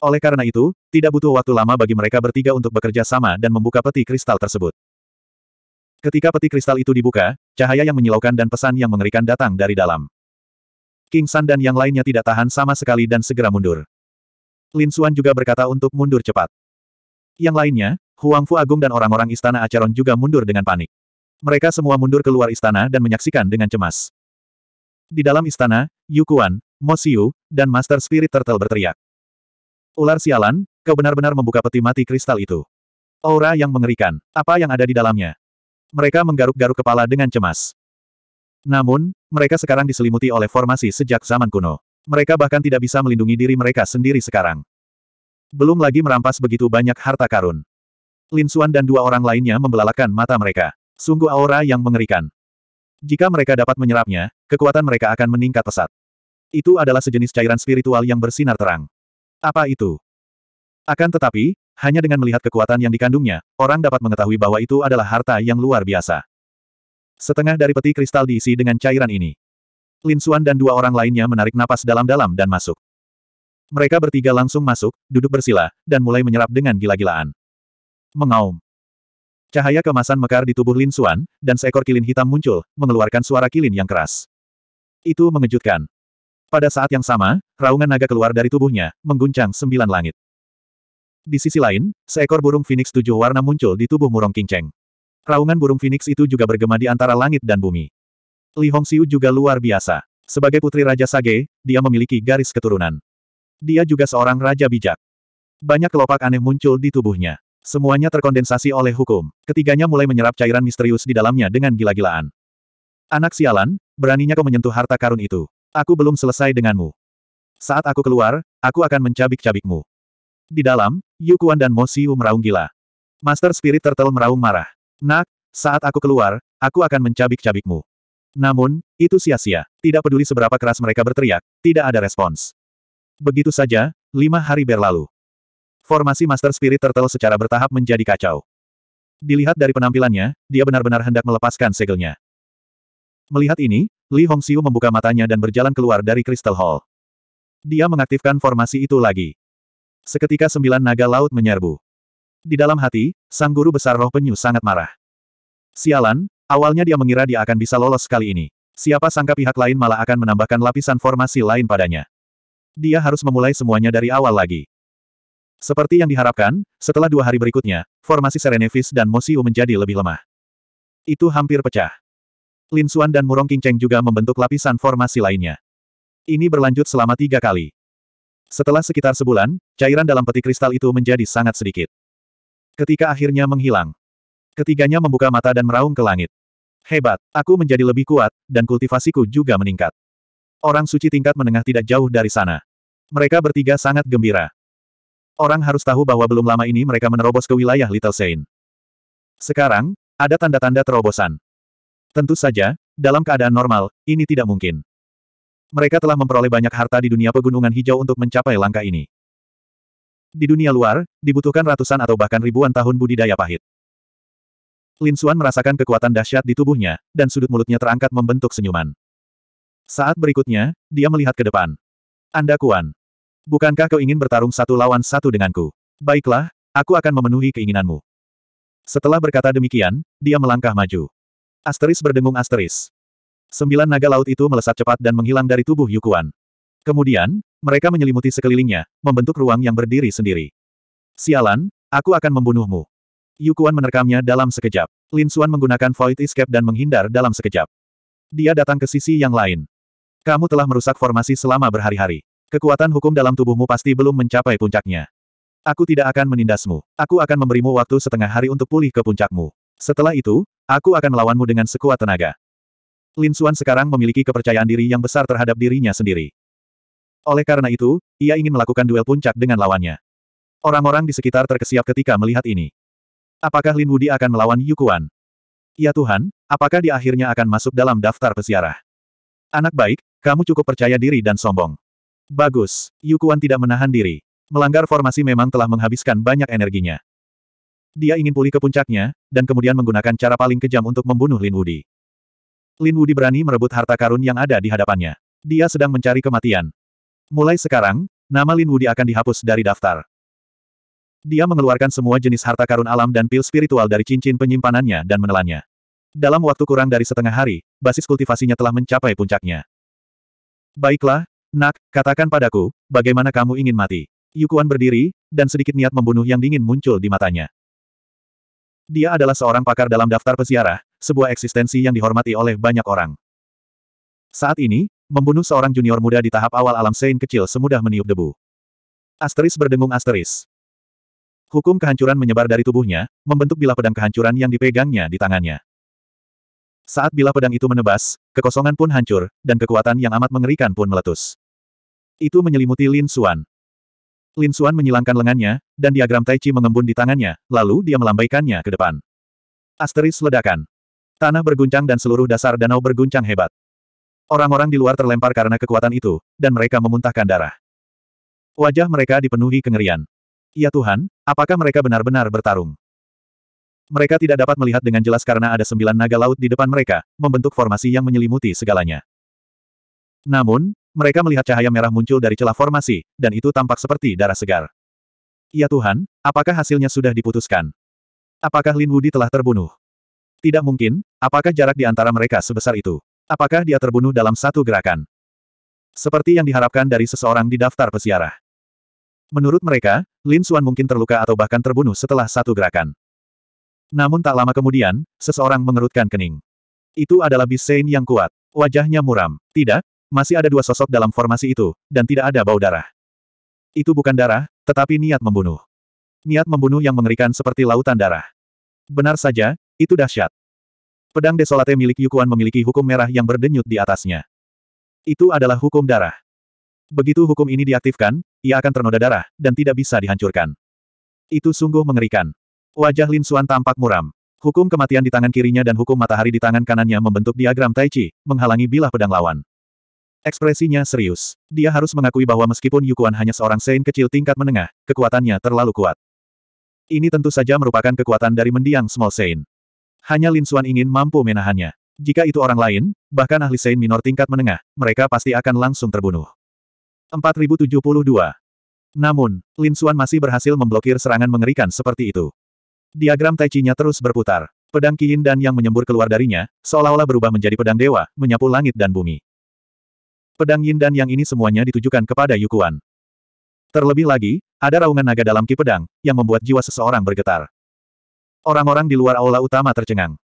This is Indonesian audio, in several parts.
Oleh karena itu, tidak butuh waktu lama bagi mereka bertiga untuk bekerja sama dan membuka peti kristal tersebut. Ketika peti kristal itu dibuka, cahaya yang menyilaukan dan pesan yang mengerikan datang dari dalam. King San dan yang lainnya tidak tahan sama sekali dan segera mundur. Lin Xuan juga berkata untuk mundur cepat. Yang lainnya, Huang Fu Agung dan orang-orang istana Acheron juga mundur dengan panik. Mereka semua mundur keluar istana dan menyaksikan dengan cemas. Di dalam istana, Yu Kuan, Mo Xiu, dan Master Spirit Turtle berteriak. Ular sialan, kau benar-benar membuka peti mati kristal itu. Aura yang mengerikan. Apa yang ada di dalamnya? Mereka menggaruk-garuk kepala dengan cemas. Namun, mereka sekarang diselimuti oleh formasi sejak zaman kuno. Mereka bahkan tidak bisa melindungi diri mereka sendiri sekarang. Belum lagi merampas begitu banyak harta karun. Lin Xuan dan dua orang lainnya membelalakan mata mereka. Sungguh aura yang mengerikan. Jika mereka dapat menyerapnya, kekuatan mereka akan meningkat pesat. Itu adalah sejenis cairan spiritual yang bersinar terang. Apa itu? Akan tetapi, hanya dengan melihat kekuatan yang dikandungnya, orang dapat mengetahui bahwa itu adalah harta yang luar biasa. Setengah dari peti kristal diisi dengan cairan ini. Lin Xuan dan dua orang lainnya menarik napas dalam-dalam dan masuk. Mereka bertiga langsung masuk, duduk bersila, dan mulai menyerap dengan gila-gilaan. Mengaum. Cahaya kemasan mekar di tubuh Lin Xuan, dan seekor kilin hitam muncul, mengeluarkan suara kilin yang keras. Itu mengejutkan. Pada saat yang sama, raungan naga keluar dari tubuhnya, mengguncang sembilan langit. Di sisi lain, seekor burung phoenix tujuh warna muncul di tubuh murong kinceng. Raungan burung phoenix itu juga bergema di antara langit dan bumi. Li Hongxiu juga luar biasa. Sebagai putri Raja Sage, dia memiliki garis keturunan. Dia juga seorang raja bijak. Banyak kelopak aneh muncul di tubuhnya. Semuanya terkondensasi oleh hukum. Ketiganya mulai menyerap cairan misterius di dalamnya dengan gila-gilaan. Anak sialan, beraninya kau menyentuh harta karun itu. Aku belum selesai denganmu. Saat aku keluar, aku akan mencabik-cabikmu. Di dalam, Yu Kuan dan Mo Siu meraung gila. Master Spirit Turtle meraung marah. Nak, saat aku keluar, aku akan mencabik-cabikmu. Namun, itu sia-sia. Tidak peduli seberapa keras mereka berteriak, tidak ada respons. Begitu saja, lima hari berlalu. Formasi Master Spirit Turtle secara bertahap menjadi kacau. Dilihat dari penampilannya, dia benar-benar hendak melepaskan segelnya. Melihat ini, Li Hongxiu membuka matanya dan berjalan keluar dari Crystal Hall. Dia mengaktifkan formasi itu lagi. Seketika sembilan naga laut menyerbu. Di dalam hati, sang guru besar roh penyu sangat marah. Sialan, awalnya dia mengira dia akan bisa lolos kali ini. Siapa sangka pihak lain malah akan menambahkan lapisan formasi lain padanya. Dia harus memulai semuanya dari awal lagi. Seperti yang diharapkan, setelah dua hari berikutnya, formasi Serenevis dan Mosiu menjadi lebih lemah. Itu hampir pecah. Lin Xuan dan Murong King juga membentuk lapisan formasi lainnya. Ini berlanjut selama tiga kali. Setelah sekitar sebulan, cairan dalam peti kristal itu menjadi sangat sedikit. Ketika akhirnya menghilang. Ketiganya membuka mata dan meraung ke langit. Hebat, aku menjadi lebih kuat, dan kultivasiku juga meningkat. Orang suci tingkat menengah tidak jauh dari sana. Mereka bertiga sangat gembira. Orang harus tahu bahwa belum lama ini mereka menerobos ke wilayah Little Saint. Sekarang, ada tanda-tanda terobosan. Tentu saja, dalam keadaan normal, ini tidak mungkin. Mereka telah memperoleh banyak harta di dunia pegunungan hijau untuk mencapai langkah ini. Di dunia luar, dibutuhkan ratusan atau bahkan ribuan tahun budidaya pahit. Lin Xuan merasakan kekuatan dahsyat di tubuhnya, dan sudut mulutnya terangkat membentuk senyuman. Saat berikutnya, dia melihat ke depan. Anda Kuan. Bukankah kau ingin bertarung satu lawan satu denganku? Baiklah, aku akan memenuhi keinginanmu. Setelah berkata demikian, dia melangkah maju. Asteris berdengung asteris. Sembilan naga laut itu melesat cepat dan menghilang dari tubuh Yukuan. Kemudian, mereka menyelimuti sekelilingnya, membentuk ruang yang berdiri sendiri. Sialan, aku akan membunuhmu. Yukuan menerkamnya dalam sekejap. Lin Xuan menggunakan Void Escape dan menghindar dalam sekejap. Dia datang ke sisi yang lain. Kamu telah merusak formasi selama berhari-hari. Kekuatan hukum dalam tubuhmu pasti belum mencapai puncaknya. Aku tidak akan menindasmu. Aku akan memberimu waktu setengah hari untuk pulih ke puncakmu. Setelah itu, aku akan melawanmu dengan sekuat tenaga. Lin Xuan sekarang memiliki kepercayaan diri yang besar terhadap dirinya sendiri. Oleh karena itu, ia ingin melakukan duel puncak dengan lawannya. Orang-orang di sekitar terkesiap ketika melihat ini. Apakah Lin Wudi akan melawan Yukuan? Ya Tuhan, apakah di akhirnya akan masuk dalam daftar peziarah? Anak baik, kamu cukup percaya diri dan sombong. Bagus, Yukuan tidak menahan diri. Melanggar formasi memang telah menghabiskan banyak energinya. Dia ingin pulih ke puncaknya, dan kemudian menggunakan cara paling kejam untuk membunuh Lin Wudi. Lin Wudi berani merebut harta karun yang ada di hadapannya. Dia sedang mencari kematian. Mulai sekarang, nama Lin Wudi akan dihapus dari daftar. Dia mengeluarkan semua jenis harta karun alam dan pil spiritual dari cincin penyimpanannya dan menelannya. Dalam waktu kurang dari setengah hari, basis kultivasinya telah mencapai puncaknya. Baiklah, nak, katakan padaku, bagaimana kamu ingin mati? Yukuan berdiri, dan sedikit niat membunuh yang dingin muncul di matanya. Dia adalah seorang pakar dalam daftar peziarah, sebuah eksistensi yang dihormati oleh banyak orang. Saat ini, membunuh seorang junior muda di tahap awal alam sein kecil semudah meniup debu. Asteris berdengung asteris. Hukum kehancuran menyebar dari tubuhnya, membentuk bilah pedang kehancuran yang dipegangnya di tangannya. Saat bilah pedang itu menebas, kekosongan pun hancur, dan kekuatan yang amat mengerikan pun meletus. Itu menyelimuti Lin Suan. Lin Xuan menyilangkan lengannya, dan diagram Tai Chi mengembun di tangannya, lalu dia melambaikannya ke depan. Asteris ledakan. Tanah berguncang dan seluruh dasar danau berguncang hebat. Orang-orang di luar terlempar karena kekuatan itu, dan mereka memuntahkan darah. Wajah mereka dipenuhi kengerian. Ya Tuhan, apakah mereka benar-benar bertarung? Mereka tidak dapat melihat dengan jelas karena ada sembilan naga laut di depan mereka, membentuk formasi yang menyelimuti segalanya. Namun, mereka melihat cahaya merah muncul dari celah formasi, dan itu tampak seperti darah segar. Ya Tuhan, apakah hasilnya sudah diputuskan? Apakah Lin Wudi telah terbunuh? Tidak mungkin, apakah jarak di antara mereka sebesar itu? Apakah dia terbunuh dalam satu gerakan? Seperti yang diharapkan dari seseorang di daftar peziarah. Menurut mereka, Lin Xuan mungkin terluka atau bahkan terbunuh setelah satu gerakan. Namun tak lama kemudian, seseorang mengerutkan kening. Itu adalah Bisein yang kuat. Wajahnya muram. Tidak, masih ada dua sosok dalam formasi itu, dan tidak ada bau darah. Itu bukan darah, tetapi niat membunuh. Niat membunuh yang mengerikan seperti lautan darah. Benar saja, itu dahsyat. Pedang desolate milik Yukuan memiliki hukum merah yang berdenyut di atasnya. Itu adalah hukum darah. Begitu hukum ini diaktifkan, ia akan ternoda darah, dan tidak bisa dihancurkan. Itu sungguh mengerikan. Wajah Lin Suan tampak muram. Hukum kematian di tangan kirinya dan hukum matahari di tangan kanannya membentuk diagram Tai Chi, menghalangi bilah pedang lawan. Ekspresinya serius. Dia harus mengakui bahwa meskipun Yukuan hanya seorang Sein kecil tingkat menengah, kekuatannya terlalu kuat. Ini tentu saja merupakan kekuatan dari mendiang Small Sein. Hanya Lin Xuan ingin mampu menahannya. Jika itu orang lain, bahkan ahli Sein minor tingkat menengah, mereka pasti akan langsung terbunuh. 4072. Namun, Lin Xuan masih berhasil memblokir serangan mengerikan seperti itu. Diagram tai chi-nya terus berputar. Pedang Qin dan yang menyembur keluar darinya, seolah-olah berubah menjadi pedang dewa, menyapu langit dan bumi pedang yin dan yang ini semuanya ditujukan kepada Yukuan. Terlebih lagi, ada raungan naga dalam ki pedang, yang membuat jiwa seseorang bergetar. Orang-orang di luar aula utama tercengang.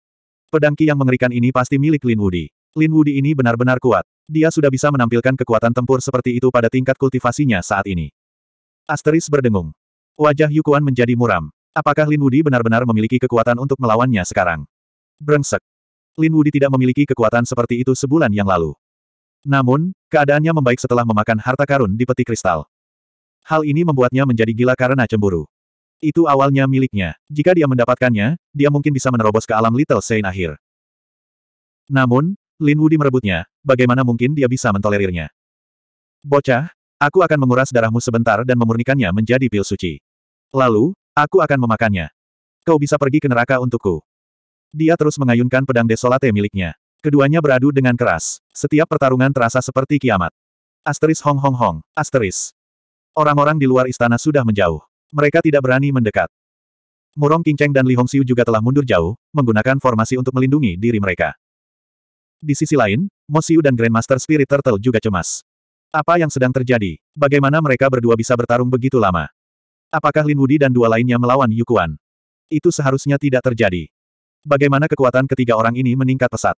Pedang ki yang mengerikan ini pasti milik Lin Wudi. Lin Wudi ini benar-benar kuat. Dia sudah bisa menampilkan kekuatan tempur seperti itu pada tingkat kultivasinya saat ini. Asteris berdengung. Wajah Yukuan menjadi muram. Apakah Lin Wudi benar-benar memiliki kekuatan untuk melawannya sekarang? Brengsek. Lin Wudi tidak memiliki kekuatan seperti itu sebulan yang lalu. Namun, keadaannya membaik setelah memakan harta karun di peti kristal. Hal ini membuatnya menjadi gila karena cemburu. Itu awalnya miliknya. Jika dia mendapatkannya, dia mungkin bisa menerobos ke alam Little Saint akhir. Namun, Lin Wudi merebutnya, bagaimana mungkin dia bisa mentolerirnya? Bocah, aku akan menguras darahmu sebentar dan memurnikannya menjadi pil suci. Lalu, aku akan memakannya. Kau bisa pergi ke neraka untukku. Dia terus mengayunkan pedang desolate miliknya. Keduanya beradu dengan keras. Setiap pertarungan terasa seperti kiamat. Asteris Hong Hong Hong, asteris. Orang-orang di luar istana sudah menjauh. Mereka tidak berani mendekat. Murong Qingcheng dan Li Hongxiu juga telah mundur jauh, menggunakan formasi untuk melindungi diri mereka. Di sisi lain, Mo Xiu dan Grandmaster Spirit Turtle juga cemas. Apa yang sedang terjadi? Bagaimana mereka berdua bisa bertarung begitu lama? Apakah Lin Wudi dan dua lainnya melawan Yukuan? Itu seharusnya tidak terjadi. Bagaimana kekuatan ketiga orang ini meningkat pesat?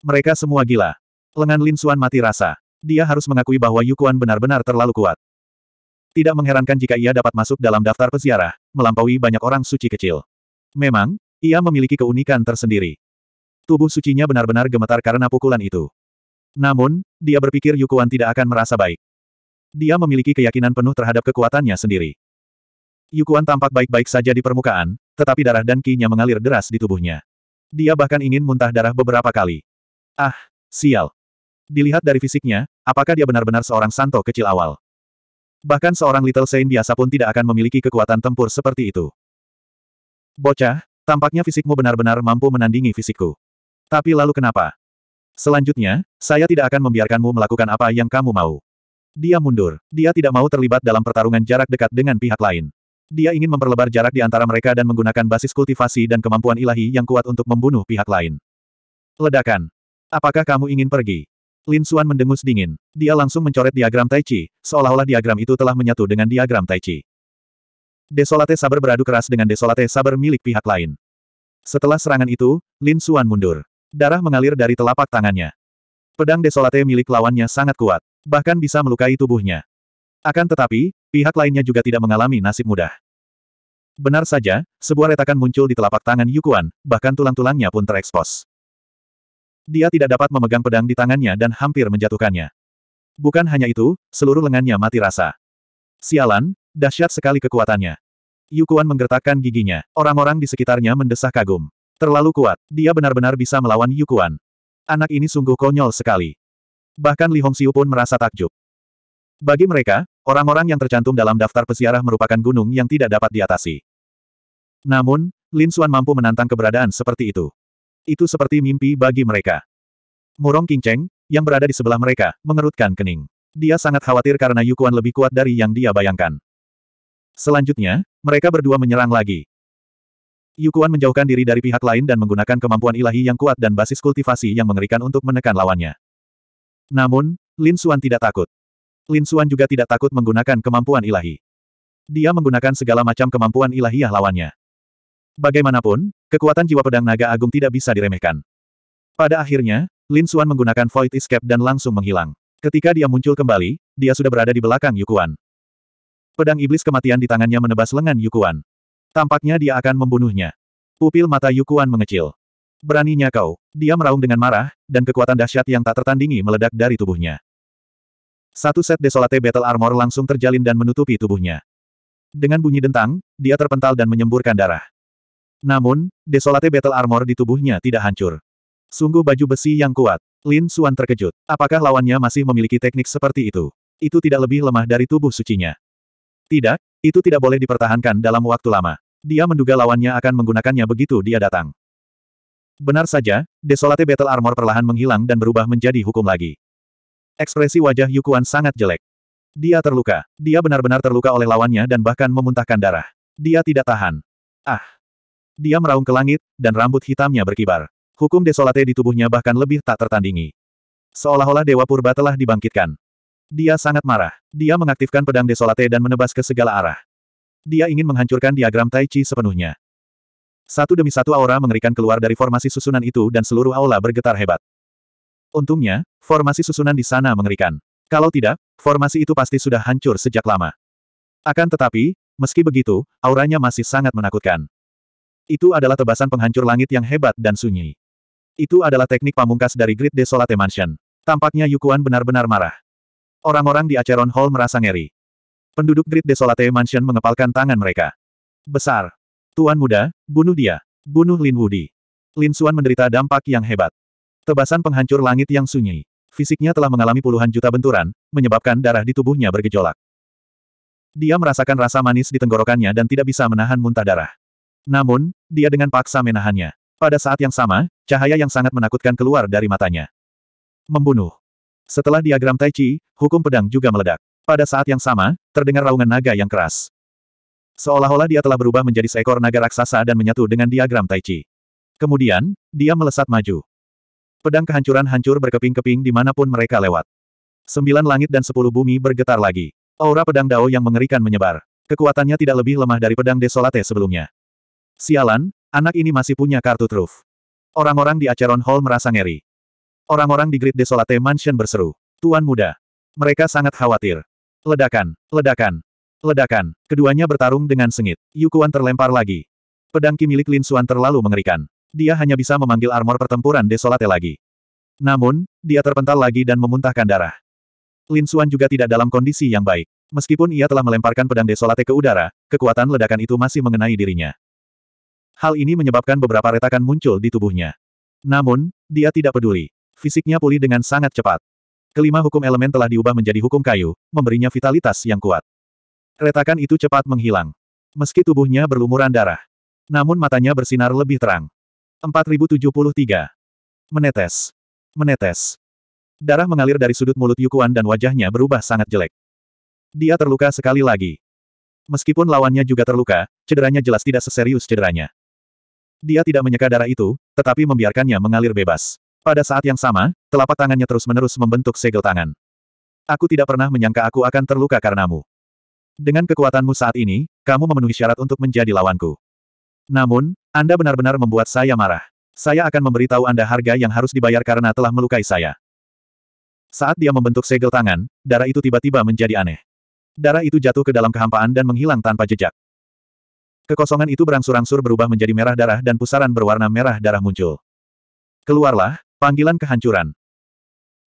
Mereka semua gila. Lengan Lin Xuan mati rasa. Dia harus mengakui bahwa Yukuan benar-benar terlalu kuat. Tidak mengherankan jika ia dapat masuk dalam daftar peziarah, melampaui banyak orang suci kecil. Memang, ia memiliki keunikan tersendiri. Tubuh sucinya benar-benar gemetar karena pukulan itu. Namun, dia berpikir Yukuan tidak akan merasa baik. Dia memiliki keyakinan penuh terhadap kekuatannya sendiri. Yukuan tampak baik-baik saja di permukaan, tetapi darah dan kinya mengalir deras di tubuhnya. Dia bahkan ingin muntah darah beberapa kali. Ah, sial. Dilihat dari fisiknya, apakah dia benar-benar seorang santo kecil awal? Bahkan seorang Little Saint biasa pun tidak akan memiliki kekuatan tempur seperti itu. Bocah, tampaknya fisikmu benar-benar mampu menandingi fisikku. Tapi lalu kenapa? Selanjutnya, saya tidak akan membiarkanmu melakukan apa yang kamu mau. Dia mundur. Dia tidak mau terlibat dalam pertarungan jarak dekat dengan pihak lain. Dia ingin memperlebar jarak di antara mereka dan menggunakan basis kultivasi dan kemampuan ilahi yang kuat untuk membunuh pihak lain. Ledakan. Apakah kamu ingin pergi? Lin Xuan mendengus dingin. Dia langsung mencoret diagram Tai Chi, seolah-olah diagram itu telah menyatu dengan diagram Tai Chi. Desolate Saber beradu keras dengan Desolate Saber milik pihak lain. Setelah serangan itu, Lin Xuan mundur. Darah mengalir dari telapak tangannya. Pedang Desolate milik lawannya sangat kuat, bahkan bisa melukai tubuhnya. Akan tetapi, pihak lainnya juga tidak mengalami nasib mudah. Benar saja, sebuah retakan muncul di telapak tangan Yukuan, bahkan tulang-tulangnya pun terekspos. Dia tidak dapat memegang pedang di tangannya dan hampir menjatuhkannya. Bukan hanya itu, seluruh lengannya mati rasa. Sialan, dahsyat sekali kekuatannya. Yukuan menggertakkan giginya. Orang-orang di sekitarnya mendesah kagum. Terlalu kuat, dia benar-benar bisa melawan Yukuan. Anak ini sungguh konyol sekali. Bahkan Li Hongxiu pun merasa takjub. Bagi mereka, orang-orang yang tercantum dalam daftar peziarah merupakan gunung yang tidak dapat diatasi. Namun, Lin Xuan mampu menantang keberadaan seperti itu. Itu seperti mimpi bagi mereka. Murong Qingcheng yang berada di sebelah mereka, mengerutkan kening. Dia sangat khawatir karena Yukuan lebih kuat dari yang dia bayangkan. Selanjutnya, mereka berdua menyerang lagi. Yukuan menjauhkan diri dari pihak lain dan menggunakan kemampuan ilahi yang kuat dan basis kultivasi yang mengerikan untuk menekan lawannya. Namun, Lin Xuan tidak takut. Lin Xuan juga tidak takut menggunakan kemampuan ilahi. Dia menggunakan segala macam kemampuan ilahiyah lawannya. Bagaimanapun, kekuatan jiwa pedang naga agung tidak bisa diremehkan. Pada akhirnya, Lin Xuan menggunakan Void Escape dan langsung menghilang. Ketika dia muncul kembali, dia sudah berada di belakang Yukuan. Pedang iblis kematian di tangannya menebas lengan Yukuan. Tampaknya dia akan membunuhnya. Pupil mata Yukuan mengecil. Beraninya kau. Dia meraung dengan marah, dan kekuatan dahsyat yang tak tertandingi meledak dari tubuhnya. Satu set desolate battle armor langsung terjalin dan menutupi tubuhnya. Dengan bunyi dentang, dia terpental dan menyemburkan darah. Namun, desolate battle armor di tubuhnya tidak hancur. Sungguh baju besi yang kuat. Lin Suan terkejut. Apakah lawannya masih memiliki teknik seperti itu? Itu tidak lebih lemah dari tubuh sucinya. Tidak, itu tidak boleh dipertahankan dalam waktu lama. Dia menduga lawannya akan menggunakannya begitu dia datang. Benar saja, desolate battle armor perlahan menghilang dan berubah menjadi hukum lagi. Ekspresi wajah Yukuan sangat jelek. Dia terluka. Dia benar-benar terluka oleh lawannya dan bahkan memuntahkan darah. Dia tidak tahan. Ah! Dia meraung ke langit, dan rambut hitamnya berkibar. Hukum desolate di tubuhnya bahkan lebih tak tertandingi. Seolah-olah Dewa Purba telah dibangkitkan. Dia sangat marah. Dia mengaktifkan pedang desolate dan menebas ke segala arah. Dia ingin menghancurkan diagram Tai Chi sepenuhnya. Satu demi satu aura mengerikan keluar dari formasi susunan itu dan seluruh aula bergetar hebat. Untungnya, formasi susunan di sana mengerikan. Kalau tidak, formasi itu pasti sudah hancur sejak lama. Akan tetapi, meski begitu, auranya masih sangat menakutkan. Itu adalah tebasan penghancur langit yang hebat dan sunyi. Itu adalah teknik pamungkas dari Grid Desolate Mansion. Tampaknya Yukuan benar-benar marah. Orang-orang di Acheron Hall merasa ngeri. Penduduk Grid Desolate Mansion mengepalkan tangan mereka. Besar. Tuan muda, bunuh dia. Bunuh Lin Wudi. Lin Suan menderita dampak yang hebat. Tebasan penghancur langit yang sunyi. Fisiknya telah mengalami puluhan juta benturan, menyebabkan darah di tubuhnya bergejolak. Dia merasakan rasa manis di tenggorokannya dan tidak bisa menahan muntah darah. Namun, dia dengan paksa menahannya. Pada saat yang sama, cahaya yang sangat menakutkan keluar dari matanya. Membunuh. Setelah diagram Tai Chi, hukum pedang juga meledak. Pada saat yang sama, terdengar raungan naga yang keras. Seolah-olah dia telah berubah menjadi seekor naga raksasa dan menyatu dengan diagram Tai Chi. Kemudian, dia melesat maju. Pedang kehancuran hancur berkeping-keping dimanapun mereka lewat. Sembilan langit dan sepuluh bumi bergetar lagi. Aura pedang Dao yang mengerikan menyebar. Kekuatannya tidak lebih lemah dari pedang Desolate sebelumnya. Sialan, anak ini masih punya kartu truf. Orang-orang di Acheron Hall merasa ngeri. Orang-orang di Grid Desolate Mansion berseru. Tuan muda. Mereka sangat khawatir. Ledakan, ledakan, ledakan. Keduanya bertarung dengan sengit. Yukuan terlempar lagi. Pedang Ki milik Lin Suan terlalu mengerikan. Dia hanya bisa memanggil armor pertempuran Desolate lagi. Namun, dia terpental lagi dan memuntahkan darah. Lin Suan juga tidak dalam kondisi yang baik. Meskipun ia telah melemparkan pedang Desolate ke udara, kekuatan ledakan itu masih mengenai dirinya. Hal ini menyebabkan beberapa retakan muncul di tubuhnya. Namun, dia tidak peduli. Fisiknya pulih dengan sangat cepat. Kelima hukum elemen telah diubah menjadi hukum kayu, memberinya vitalitas yang kuat. Retakan itu cepat menghilang. Meski tubuhnya berlumuran darah. Namun matanya bersinar lebih terang. 4073. Menetes. Menetes. Darah mengalir dari sudut mulut Yukuan dan wajahnya berubah sangat jelek. Dia terluka sekali lagi. Meskipun lawannya juga terluka, cederanya jelas tidak seserius cederanya. Dia tidak menyeka darah itu, tetapi membiarkannya mengalir bebas. Pada saat yang sama, telapak tangannya terus-menerus membentuk segel tangan. Aku tidak pernah menyangka aku akan terluka karenamu. Dengan kekuatanmu saat ini, kamu memenuhi syarat untuk menjadi lawanku. Namun, Anda benar-benar membuat saya marah. Saya akan memberitahu Anda harga yang harus dibayar karena telah melukai saya. Saat dia membentuk segel tangan, darah itu tiba-tiba menjadi aneh. Darah itu jatuh ke dalam kehampaan dan menghilang tanpa jejak. Kekosongan itu berangsur-angsur berubah menjadi merah darah dan pusaran berwarna merah darah muncul. Keluarlah, panggilan kehancuran.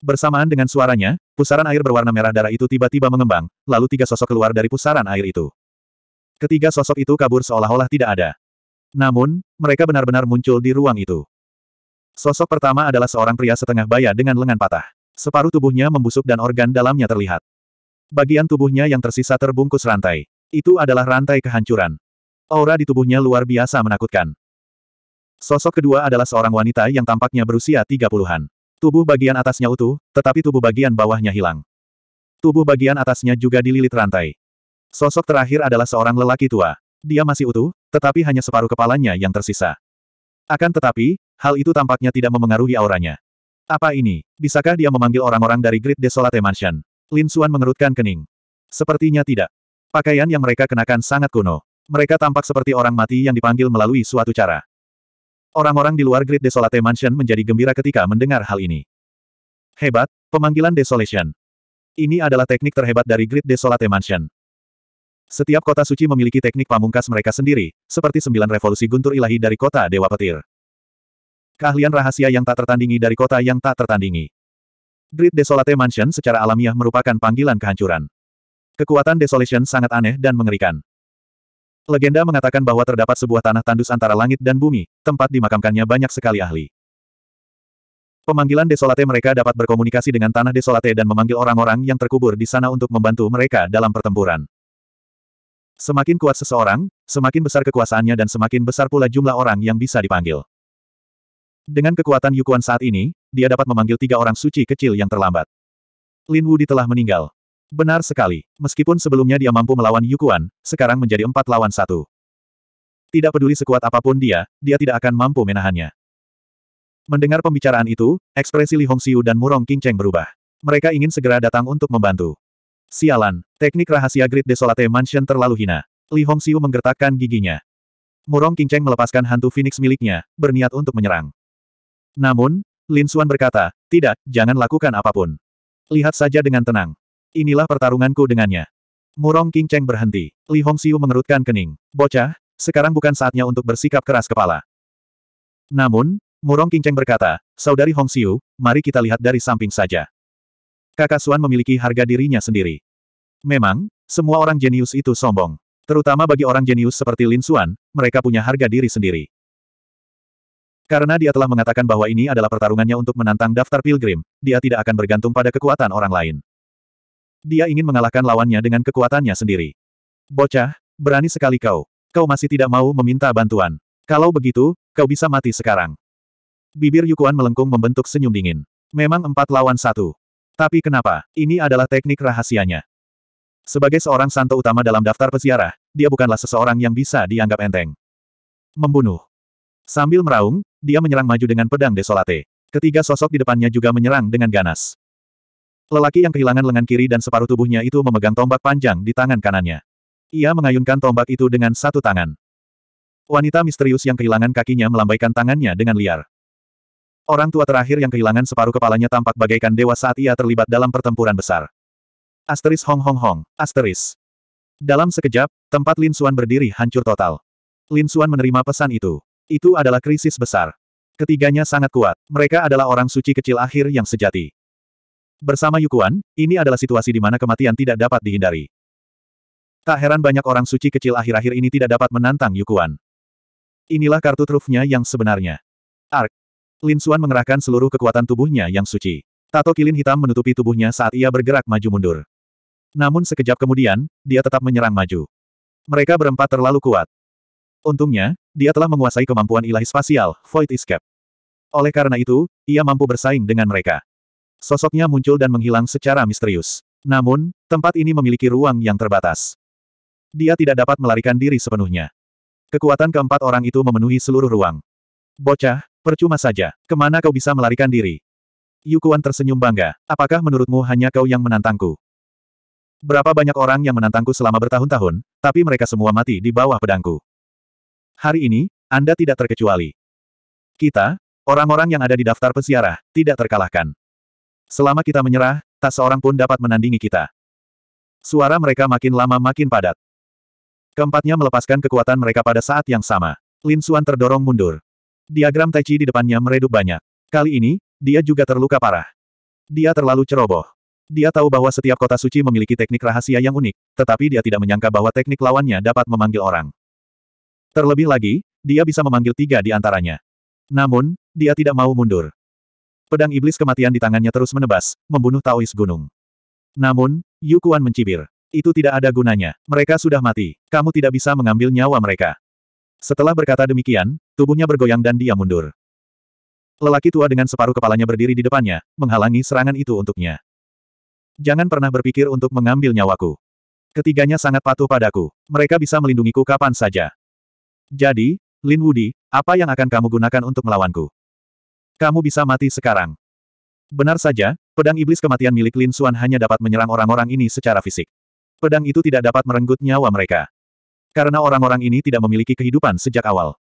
Bersamaan dengan suaranya, pusaran air berwarna merah darah itu tiba-tiba mengembang, lalu tiga sosok keluar dari pusaran air itu. Ketiga sosok itu kabur seolah-olah tidak ada. Namun, mereka benar-benar muncul di ruang itu. Sosok pertama adalah seorang pria setengah baya dengan lengan patah. Separuh tubuhnya membusuk dan organ dalamnya terlihat. Bagian tubuhnya yang tersisa terbungkus rantai. Itu adalah rantai kehancuran. Aura di tubuhnya luar biasa menakutkan. Sosok kedua adalah seorang wanita yang tampaknya berusia tiga puluhan. Tubuh bagian atasnya utuh, tetapi tubuh bagian bawahnya hilang. Tubuh bagian atasnya juga dililit rantai. Sosok terakhir adalah seorang lelaki tua. Dia masih utuh, tetapi hanya separuh kepalanya yang tersisa. Akan tetapi, hal itu tampaknya tidak memengaruhi auranya. Apa ini? Bisakah dia memanggil orang-orang dari Great Desolate Mansion? Lin Suan mengerutkan kening. Sepertinya tidak. Pakaian yang mereka kenakan sangat kuno. Mereka tampak seperti orang mati yang dipanggil melalui suatu cara. Orang-orang di luar grid Desolate Mansion menjadi gembira ketika mendengar hal ini. Hebat, pemanggilan Desolation. Ini adalah teknik terhebat dari grid Desolate Mansion. Setiap kota suci memiliki teknik pamungkas mereka sendiri, seperti sembilan revolusi guntur ilahi dari kota Dewa Petir. Keahlian rahasia yang tak tertandingi dari kota yang tak tertandingi. Grid Desolate Mansion secara alamiah merupakan panggilan kehancuran. Kekuatan Desolation sangat aneh dan mengerikan. Legenda mengatakan bahwa terdapat sebuah tanah tandus antara langit dan bumi, tempat dimakamkannya banyak sekali ahli. Pemanggilan desolate mereka dapat berkomunikasi dengan tanah desolate dan memanggil orang-orang yang terkubur di sana untuk membantu mereka dalam pertempuran. Semakin kuat seseorang, semakin besar kekuasaannya dan semakin besar pula jumlah orang yang bisa dipanggil. Dengan kekuatan Yukuan saat ini, dia dapat memanggil tiga orang suci kecil yang terlambat. Lin Wudi telah meninggal. Benar sekali. Meskipun sebelumnya dia mampu melawan Yukuan, sekarang menjadi empat lawan satu. Tidak peduli sekuat apapun dia, dia tidak akan mampu menahannya. Mendengar pembicaraan itu, ekspresi Li Hongxiu dan Murong Qingcheng berubah. Mereka ingin segera datang untuk membantu. Sialan, teknik rahasia Great Desolate Mansion terlalu hina. Li Hongxiu menggertakkan giginya. Murong Qingcheng melepaskan hantu Phoenix miliknya, berniat untuk menyerang. Namun, Lin Xuan berkata, tidak, jangan lakukan apapun. Lihat saja dengan tenang. Inilah pertarunganku dengannya. Murong King Cheng berhenti. Li Hong Hongxiu mengerutkan kening. Bocah, sekarang bukan saatnya untuk bersikap keras kepala. Namun, Murong King Cheng berkata, Saudari Hong Hongxiu, mari kita lihat dari samping saja. Kakak Suan memiliki harga dirinya sendiri. Memang, semua orang jenius itu sombong. Terutama bagi orang jenius seperti Lin Suan, mereka punya harga diri sendiri. Karena dia telah mengatakan bahwa ini adalah pertarungannya untuk menantang daftar pilgrim, dia tidak akan bergantung pada kekuatan orang lain. Dia ingin mengalahkan lawannya dengan kekuatannya sendiri. Bocah, berani sekali kau. Kau masih tidak mau meminta bantuan. Kalau begitu, kau bisa mati sekarang. Bibir Yukuan melengkung membentuk senyum dingin. Memang empat lawan satu. Tapi kenapa? Ini adalah teknik rahasianya. Sebagai seorang santo utama dalam daftar peziarah, dia bukanlah seseorang yang bisa dianggap enteng. Membunuh. Sambil meraung, dia menyerang maju dengan pedang desolate. Ketiga sosok di depannya juga menyerang dengan ganas. Lelaki yang kehilangan lengan kiri dan separuh tubuhnya itu memegang tombak panjang di tangan kanannya. Ia mengayunkan tombak itu dengan satu tangan. Wanita misterius yang kehilangan kakinya melambaikan tangannya dengan liar. Orang tua terakhir yang kehilangan separuh kepalanya tampak bagaikan dewa saat ia terlibat dalam pertempuran besar. Asteris Hong Hong Hong, asteris. Dalam sekejap, tempat Lin Xuan berdiri hancur total. Lin Xuan menerima pesan itu. Itu adalah krisis besar. Ketiganya sangat kuat. Mereka adalah orang suci kecil akhir yang sejati. Bersama Yukuan, ini adalah situasi di mana kematian tidak dapat dihindari. Tak heran banyak orang suci kecil akhir-akhir ini tidak dapat menantang Yukuan. Inilah kartu trufnya yang sebenarnya. Ark. Lin Xuan mengerahkan seluruh kekuatan tubuhnya yang suci. Tato kilin hitam menutupi tubuhnya saat ia bergerak maju-mundur. Namun sekejap kemudian, dia tetap menyerang maju. Mereka berempat terlalu kuat. Untungnya, dia telah menguasai kemampuan ilahi spasial, Void Escape. Oleh karena itu, ia mampu bersaing dengan mereka. Sosoknya muncul dan menghilang secara misterius. Namun, tempat ini memiliki ruang yang terbatas. Dia tidak dapat melarikan diri sepenuhnya. Kekuatan keempat orang itu memenuhi seluruh ruang. Bocah, percuma saja. Kemana kau bisa melarikan diri? Yukuan tersenyum bangga. Apakah menurutmu hanya kau yang menantangku? Berapa banyak orang yang menantangku selama bertahun-tahun, tapi mereka semua mati di bawah pedangku. Hari ini, Anda tidak terkecuali. Kita, orang-orang yang ada di daftar peziarah, tidak terkalahkan. Selama kita menyerah, tak seorang pun dapat menandingi kita. Suara mereka makin lama makin padat. Keempatnya melepaskan kekuatan mereka pada saat yang sama. Lin Suan terdorong mundur. Diagram Tai Chi di depannya meredup banyak. Kali ini, dia juga terluka parah. Dia terlalu ceroboh. Dia tahu bahwa setiap kota suci memiliki teknik rahasia yang unik, tetapi dia tidak menyangka bahwa teknik lawannya dapat memanggil orang. Terlebih lagi, dia bisa memanggil tiga di antaranya. Namun, dia tidak mau mundur pedang iblis kematian di tangannya terus menebas, membunuh Taois Gunung. Namun, Yu Kuan mencibir. Itu tidak ada gunanya. Mereka sudah mati. Kamu tidak bisa mengambil nyawa mereka. Setelah berkata demikian, tubuhnya bergoyang dan dia mundur. Lelaki tua dengan separuh kepalanya berdiri di depannya, menghalangi serangan itu untuknya. Jangan pernah berpikir untuk mengambil nyawaku. Ketiganya sangat patuh padaku. Mereka bisa melindungiku kapan saja. Jadi, Lin Wudi, apa yang akan kamu gunakan untuk melawanku? Kamu bisa mati sekarang. Benar saja, pedang iblis kematian milik Lin Xuan hanya dapat menyerang orang-orang ini secara fisik. Pedang itu tidak dapat merenggut nyawa mereka. Karena orang-orang ini tidak memiliki kehidupan sejak awal.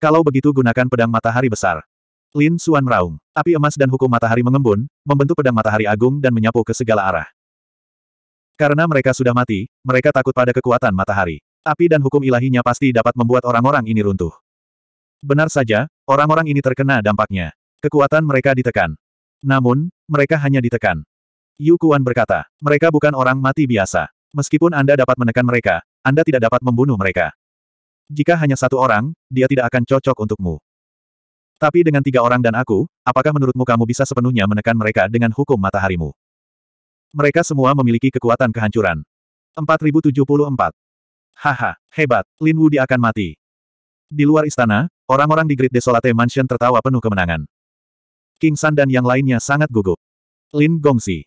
Kalau begitu gunakan pedang matahari besar. Lin Xuan meraung. Api emas dan hukum matahari mengembun, membentuk pedang matahari agung dan menyapu ke segala arah. Karena mereka sudah mati, mereka takut pada kekuatan matahari. Api dan hukum ilahinya pasti dapat membuat orang-orang ini runtuh. Benar saja, orang-orang ini terkena dampaknya. Kekuatan mereka ditekan. Namun, mereka hanya ditekan. Yu Kuan berkata, mereka bukan orang mati biasa. Meskipun Anda dapat menekan mereka, Anda tidak dapat membunuh mereka. Jika hanya satu orang, dia tidak akan cocok untukmu. Tapi dengan tiga orang dan aku, apakah menurutmu kamu bisa sepenuhnya menekan mereka dengan hukum mataharimu? Mereka semua memiliki kekuatan kehancuran. 4074. Haha, hebat, Lin Wudi akan mati. Di luar istana, orang-orang di Great Desolate Mansion tertawa penuh kemenangan. King San dan yang lainnya sangat gugup. Lin Gongxi.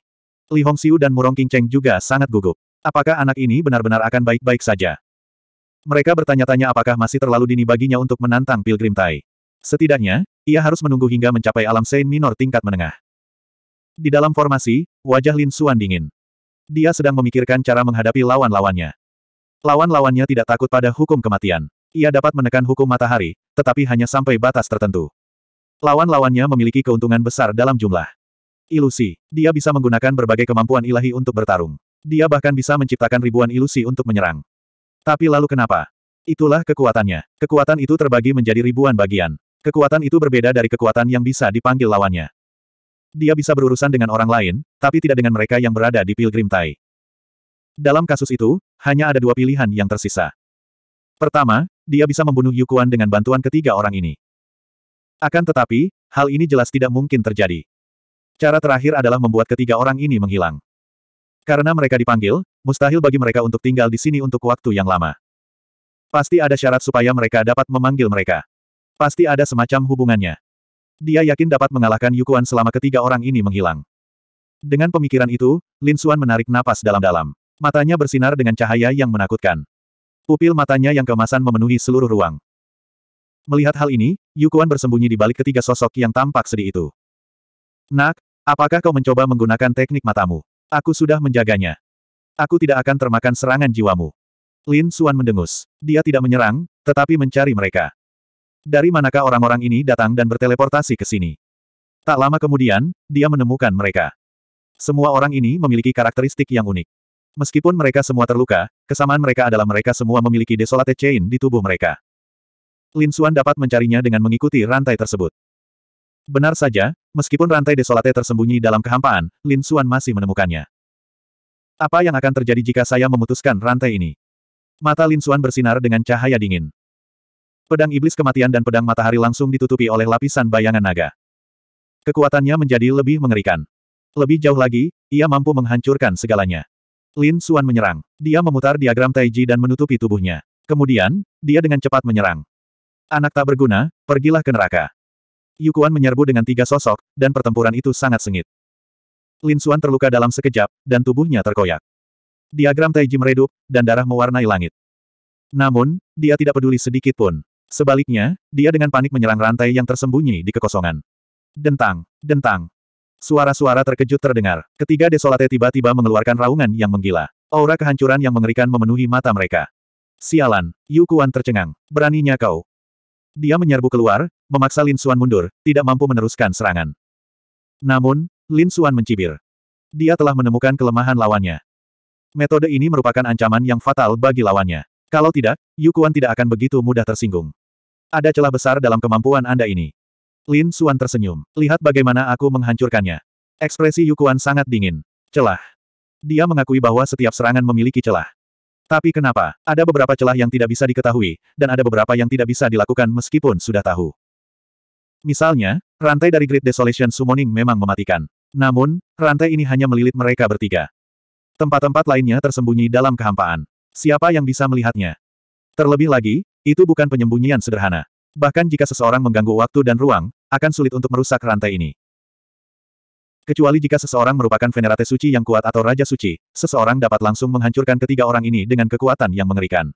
Li Hongxiu dan Murong Qingcheng juga sangat gugup. Apakah anak ini benar-benar akan baik-baik saja? Mereka bertanya-tanya apakah masih terlalu dini baginya untuk menantang Pilgrim Tai. Setidaknya, ia harus menunggu hingga mencapai alam Saint Minor tingkat menengah. Di dalam formasi, wajah Lin Xuan dingin. Dia sedang memikirkan cara menghadapi lawan-lawannya. Lawan-lawannya tidak takut pada hukum kematian. Ia dapat menekan hukum matahari, tetapi hanya sampai batas tertentu. Lawan-lawannya memiliki keuntungan besar dalam jumlah. Ilusi. Dia bisa menggunakan berbagai kemampuan ilahi untuk bertarung. Dia bahkan bisa menciptakan ribuan ilusi untuk menyerang. Tapi lalu kenapa? Itulah kekuatannya. Kekuatan itu terbagi menjadi ribuan bagian. Kekuatan itu berbeda dari kekuatan yang bisa dipanggil lawannya. Dia bisa berurusan dengan orang lain, tapi tidak dengan mereka yang berada di Pilgrim Tai. Dalam kasus itu, hanya ada dua pilihan yang tersisa. Pertama, dia bisa membunuh Yukuan dengan bantuan ketiga orang ini. Akan tetapi, hal ini jelas tidak mungkin terjadi. Cara terakhir adalah membuat ketiga orang ini menghilang. Karena mereka dipanggil, mustahil bagi mereka untuk tinggal di sini untuk waktu yang lama. Pasti ada syarat supaya mereka dapat memanggil mereka. Pasti ada semacam hubungannya. Dia yakin dapat mengalahkan Yukuan selama ketiga orang ini menghilang. Dengan pemikiran itu, Lin Xuan menarik napas dalam-dalam. Matanya bersinar dengan cahaya yang menakutkan. Pupil matanya yang kemasan memenuhi seluruh ruang. Melihat hal ini, Yukuan bersembunyi di balik ketiga sosok yang tampak sedih itu. Nak, apakah kau mencoba menggunakan teknik matamu? Aku sudah menjaganya. Aku tidak akan termakan serangan jiwamu. Lin Suan mendengus. Dia tidak menyerang, tetapi mencari mereka. Dari manakah orang-orang ini datang dan berteleportasi ke sini? Tak lama kemudian, dia menemukan mereka. Semua orang ini memiliki karakteristik yang unik. Meskipun mereka semua terluka, kesamaan mereka adalah mereka semua memiliki desolate chain di tubuh mereka. Lin Xuan dapat mencarinya dengan mengikuti rantai tersebut. Benar saja, meskipun rantai desolate tersembunyi dalam kehampaan, Lin Xuan masih menemukannya. Apa yang akan terjadi jika saya memutuskan rantai ini? Mata Lin Xuan bersinar dengan cahaya dingin. Pedang iblis kematian dan pedang matahari langsung ditutupi oleh lapisan bayangan naga. Kekuatannya menjadi lebih mengerikan. Lebih jauh lagi, ia mampu menghancurkan segalanya. Lin Xuan menyerang. Dia memutar diagram Taiji dan menutupi tubuhnya. Kemudian, dia dengan cepat menyerang. Anak tak berguna, pergilah ke neraka. Yukuan menyerbu dengan tiga sosok, dan pertempuran itu sangat sengit. Lin Xuan terluka dalam sekejap, dan tubuhnya terkoyak. Diagram Taiji meredup, dan darah mewarnai langit. Namun, dia tidak peduli sedikit pun. Sebaliknya, dia dengan panik menyerang rantai yang tersembunyi di kekosongan. Dentang, dentang. Suara-suara terkejut terdengar. Ketiga desolate tiba-tiba mengeluarkan raungan yang menggila. Aura kehancuran yang mengerikan memenuhi mata mereka. Sialan, Yukuan tercengang. Beraninya kau, dia menyerbu keluar, memaksa Lin Xuan mundur, tidak mampu meneruskan serangan. Namun, Lin Xuan mencibir. Dia telah menemukan kelemahan lawannya. Metode ini merupakan ancaman yang fatal bagi lawannya. Kalau tidak, Yukuan tidak akan begitu mudah tersinggung. Ada celah besar dalam kemampuan Anda ini. Lin Xuan tersenyum. Lihat bagaimana aku menghancurkannya. Ekspresi Yukuan sangat dingin. Celah. Dia mengakui bahwa setiap serangan memiliki celah. Tapi kenapa? Ada beberapa celah yang tidak bisa diketahui, dan ada beberapa yang tidak bisa dilakukan meskipun sudah tahu. Misalnya, rantai dari Great Desolation Summoning memang mematikan. Namun, rantai ini hanya melilit mereka bertiga. Tempat-tempat lainnya tersembunyi dalam kehampaan. Siapa yang bisa melihatnya? Terlebih lagi, itu bukan penyembunyian sederhana. Bahkan jika seseorang mengganggu waktu dan ruang, akan sulit untuk merusak rantai ini. Kecuali jika seseorang merupakan venerate suci yang kuat atau raja suci, seseorang dapat langsung menghancurkan ketiga orang ini dengan kekuatan yang mengerikan.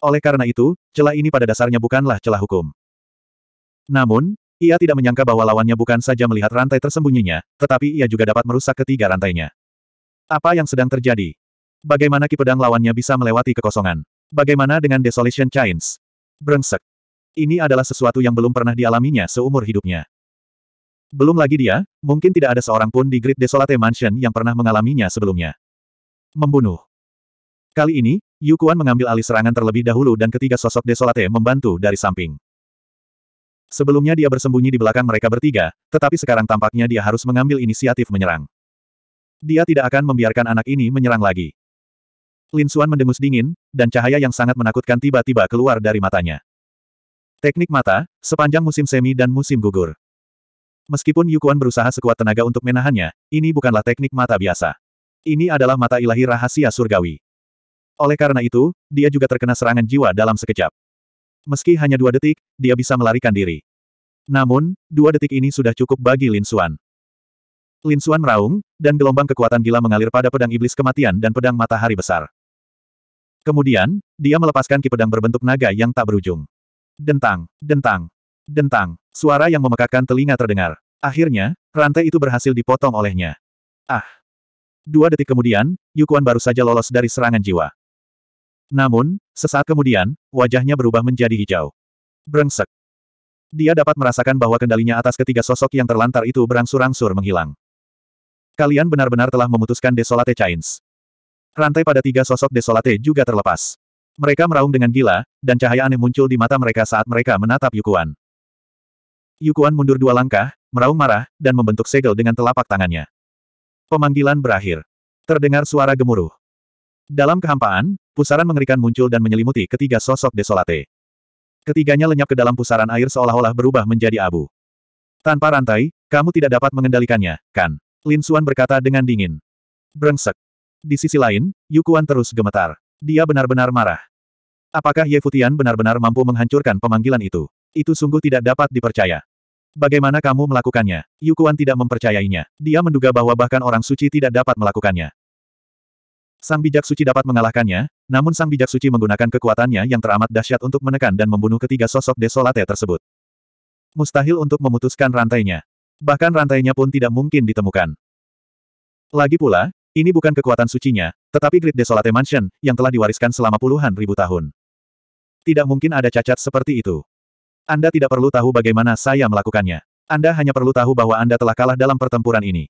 Oleh karena itu, celah ini pada dasarnya bukanlah celah hukum. Namun, ia tidak menyangka bahwa lawannya bukan saja melihat rantai tersembunyinya, tetapi ia juga dapat merusak ketiga rantainya. Apa yang sedang terjadi? Bagaimana ki pedang lawannya bisa melewati kekosongan? Bagaimana dengan Desolation Chains? Brengsek. Ini adalah sesuatu yang belum pernah dialaminya seumur hidupnya. Belum lagi dia, mungkin tidak ada seorang pun di Grid Desolate Mansion yang pernah mengalaminya sebelumnya. Membunuh. Kali ini, Yu Kuan mengambil alih serangan terlebih dahulu dan ketiga sosok Desolate membantu dari samping. Sebelumnya dia bersembunyi di belakang mereka bertiga, tetapi sekarang tampaknya dia harus mengambil inisiatif menyerang. Dia tidak akan membiarkan anak ini menyerang lagi. Lin Suan mendengus dingin, dan cahaya yang sangat menakutkan tiba-tiba keluar dari matanya. Teknik mata, sepanjang musim semi dan musim gugur. Meskipun Yukuan berusaha sekuat tenaga untuk menahannya, ini bukanlah teknik mata biasa. Ini adalah mata ilahi rahasia surgawi. Oleh karena itu, dia juga terkena serangan jiwa dalam sekejap. Meski hanya dua detik, dia bisa melarikan diri. Namun, dua detik ini sudah cukup bagi Lin Xuan. Lin Xuan meraung, dan gelombang kekuatan gila mengalir pada pedang iblis kematian dan pedang matahari besar. Kemudian, dia melepaskan ki pedang berbentuk naga yang tak berujung. Dentang, dentang. Dentang. Suara yang memekakkan telinga terdengar. Akhirnya, rantai itu berhasil dipotong olehnya. Ah! Dua detik kemudian, Yukuan baru saja lolos dari serangan jiwa. Namun, sesaat kemudian, wajahnya berubah menjadi hijau. Brengsek. Dia dapat merasakan bahwa kendalinya atas ketiga sosok yang terlantar itu berangsur-angsur menghilang. Kalian benar-benar telah memutuskan Desolate Chains. Rantai pada tiga sosok Desolate juga terlepas. Mereka meraung dengan gila, dan cahaya aneh muncul di mata mereka saat mereka menatap Yukuan. Yukuan mundur dua langkah, meraung marah, dan membentuk segel dengan telapak tangannya. Pemanggilan berakhir. Terdengar suara gemuruh. Dalam kehampaan, pusaran mengerikan muncul dan menyelimuti ketiga sosok desolate. Ketiganya lenyap ke dalam pusaran air seolah-olah berubah menjadi abu. Tanpa rantai, kamu tidak dapat mengendalikannya, kan? Lin Suan berkata dengan dingin. Brengsek. Di sisi lain, Yukuan terus gemetar. Dia benar-benar marah. Apakah Ye Futian benar-benar mampu menghancurkan pemanggilan itu? Itu sungguh tidak dapat dipercaya. Bagaimana kamu melakukannya? Yukuan tidak mempercayainya. Dia menduga bahwa bahkan orang suci tidak dapat melakukannya. Sang bijak suci dapat mengalahkannya, namun sang bijak suci menggunakan kekuatannya yang teramat dahsyat untuk menekan dan membunuh ketiga sosok desolate tersebut. Mustahil untuk memutuskan rantainya. Bahkan rantainya pun tidak mungkin ditemukan. Lagi pula, ini bukan kekuatan sucinya, tetapi Great Desolate Mansion, yang telah diwariskan selama puluhan ribu tahun. Tidak mungkin ada cacat seperti itu. Anda tidak perlu tahu bagaimana saya melakukannya. Anda hanya perlu tahu bahwa Anda telah kalah dalam pertempuran ini.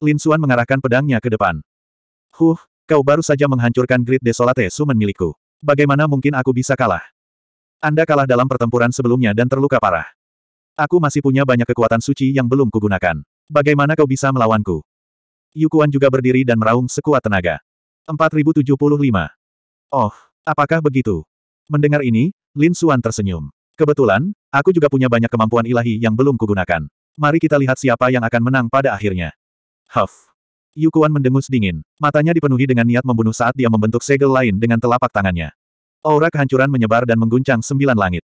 Lin Xuan mengarahkan pedangnya ke depan. Huh, kau baru saja menghancurkan grid desolate sumen milikku. Bagaimana mungkin aku bisa kalah? Anda kalah dalam pertempuran sebelumnya dan terluka parah. Aku masih punya banyak kekuatan suci yang belum kugunakan. Bagaimana kau bisa melawanku? Yukuan juga berdiri dan meraung sekuat tenaga. 4075. Oh, apakah begitu? Mendengar ini, Lin Xuan tersenyum. Kebetulan, aku juga punya banyak kemampuan ilahi yang belum kugunakan. Mari kita lihat siapa yang akan menang pada akhirnya. Huff. Yukuan mendengus dingin. Matanya dipenuhi dengan niat membunuh saat dia membentuk segel lain dengan telapak tangannya. Aura kehancuran menyebar dan mengguncang sembilan langit.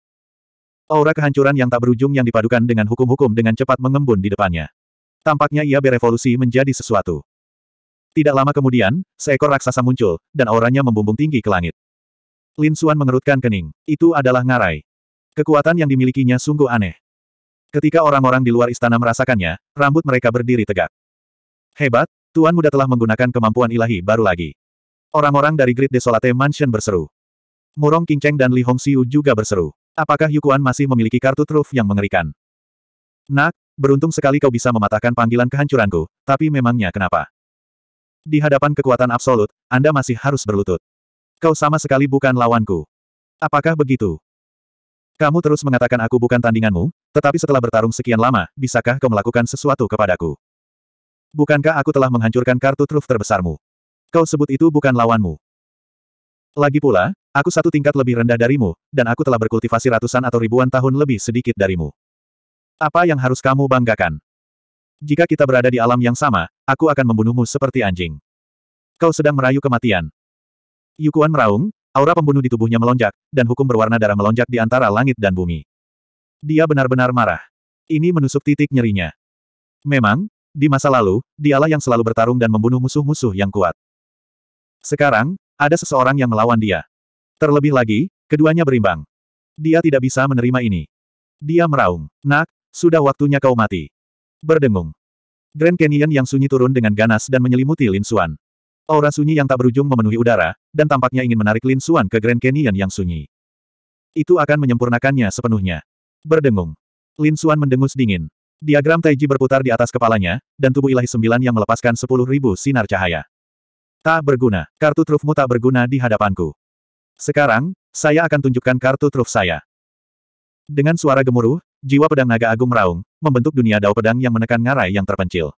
Aura kehancuran yang tak berujung yang dipadukan dengan hukum-hukum dengan cepat mengembun di depannya. Tampaknya ia berevolusi menjadi sesuatu. Tidak lama kemudian, seekor raksasa muncul, dan auranya membumbung tinggi ke langit. Lin Xuan mengerutkan kening. Itu adalah ngarai. Kekuatan yang dimilikinya sungguh aneh. Ketika orang-orang di luar istana merasakannya, rambut mereka berdiri tegak. Hebat, Tuan Muda telah menggunakan kemampuan ilahi baru lagi. Orang-orang dari Great Desolate Mansion berseru. Murong Qingcheng dan Li Hongxiu juga berseru. Apakah Yukuan masih memiliki kartu truf yang mengerikan? Nak, beruntung sekali kau bisa mematahkan panggilan kehancuranku, tapi memangnya kenapa? Di hadapan kekuatan absolut, Anda masih harus berlutut. Kau sama sekali bukan lawanku. Apakah begitu? Kamu terus mengatakan aku bukan tandinganmu, tetapi setelah bertarung sekian lama, bisakah kau melakukan sesuatu kepadaku? Bukankah aku telah menghancurkan kartu truf terbesarmu? Kau sebut itu bukan lawanmu. Lagi pula, aku satu tingkat lebih rendah darimu, dan aku telah berkultivasi ratusan atau ribuan tahun lebih sedikit darimu. Apa yang harus kamu banggakan? Jika kita berada di alam yang sama, aku akan membunuhmu seperti anjing. Kau sedang merayu kematian. Yukuan meraung, Aura pembunuh di tubuhnya melonjak, dan hukum berwarna darah melonjak di antara langit dan bumi. Dia benar-benar marah. Ini menusuk titik nyerinya. Memang, di masa lalu, dialah yang selalu bertarung dan membunuh musuh-musuh yang kuat. Sekarang, ada seseorang yang melawan dia. Terlebih lagi, keduanya berimbang. Dia tidak bisa menerima ini. Dia meraung. Nak, sudah waktunya kau mati. Berdengung. Grand Canyon yang sunyi turun dengan ganas dan menyelimuti Lin Suan. Aura sunyi yang tak berujung memenuhi udara, dan tampaknya ingin menarik Lin Suan ke Grand Canyon yang sunyi. Itu akan menyempurnakannya sepenuhnya. Berdengung. Lin Suan mendengus dingin. Diagram Taiji berputar di atas kepalanya, dan tubuh ilahi sembilan yang melepaskan sepuluh ribu sinar cahaya. Tak berguna, kartu trufmu tak berguna di hadapanku. Sekarang, saya akan tunjukkan kartu truf saya. Dengan suara gemuruh, jiwa pedang naga agung meraung, membentuk dunia dao pedang yang menekan ngarai yang terpencil.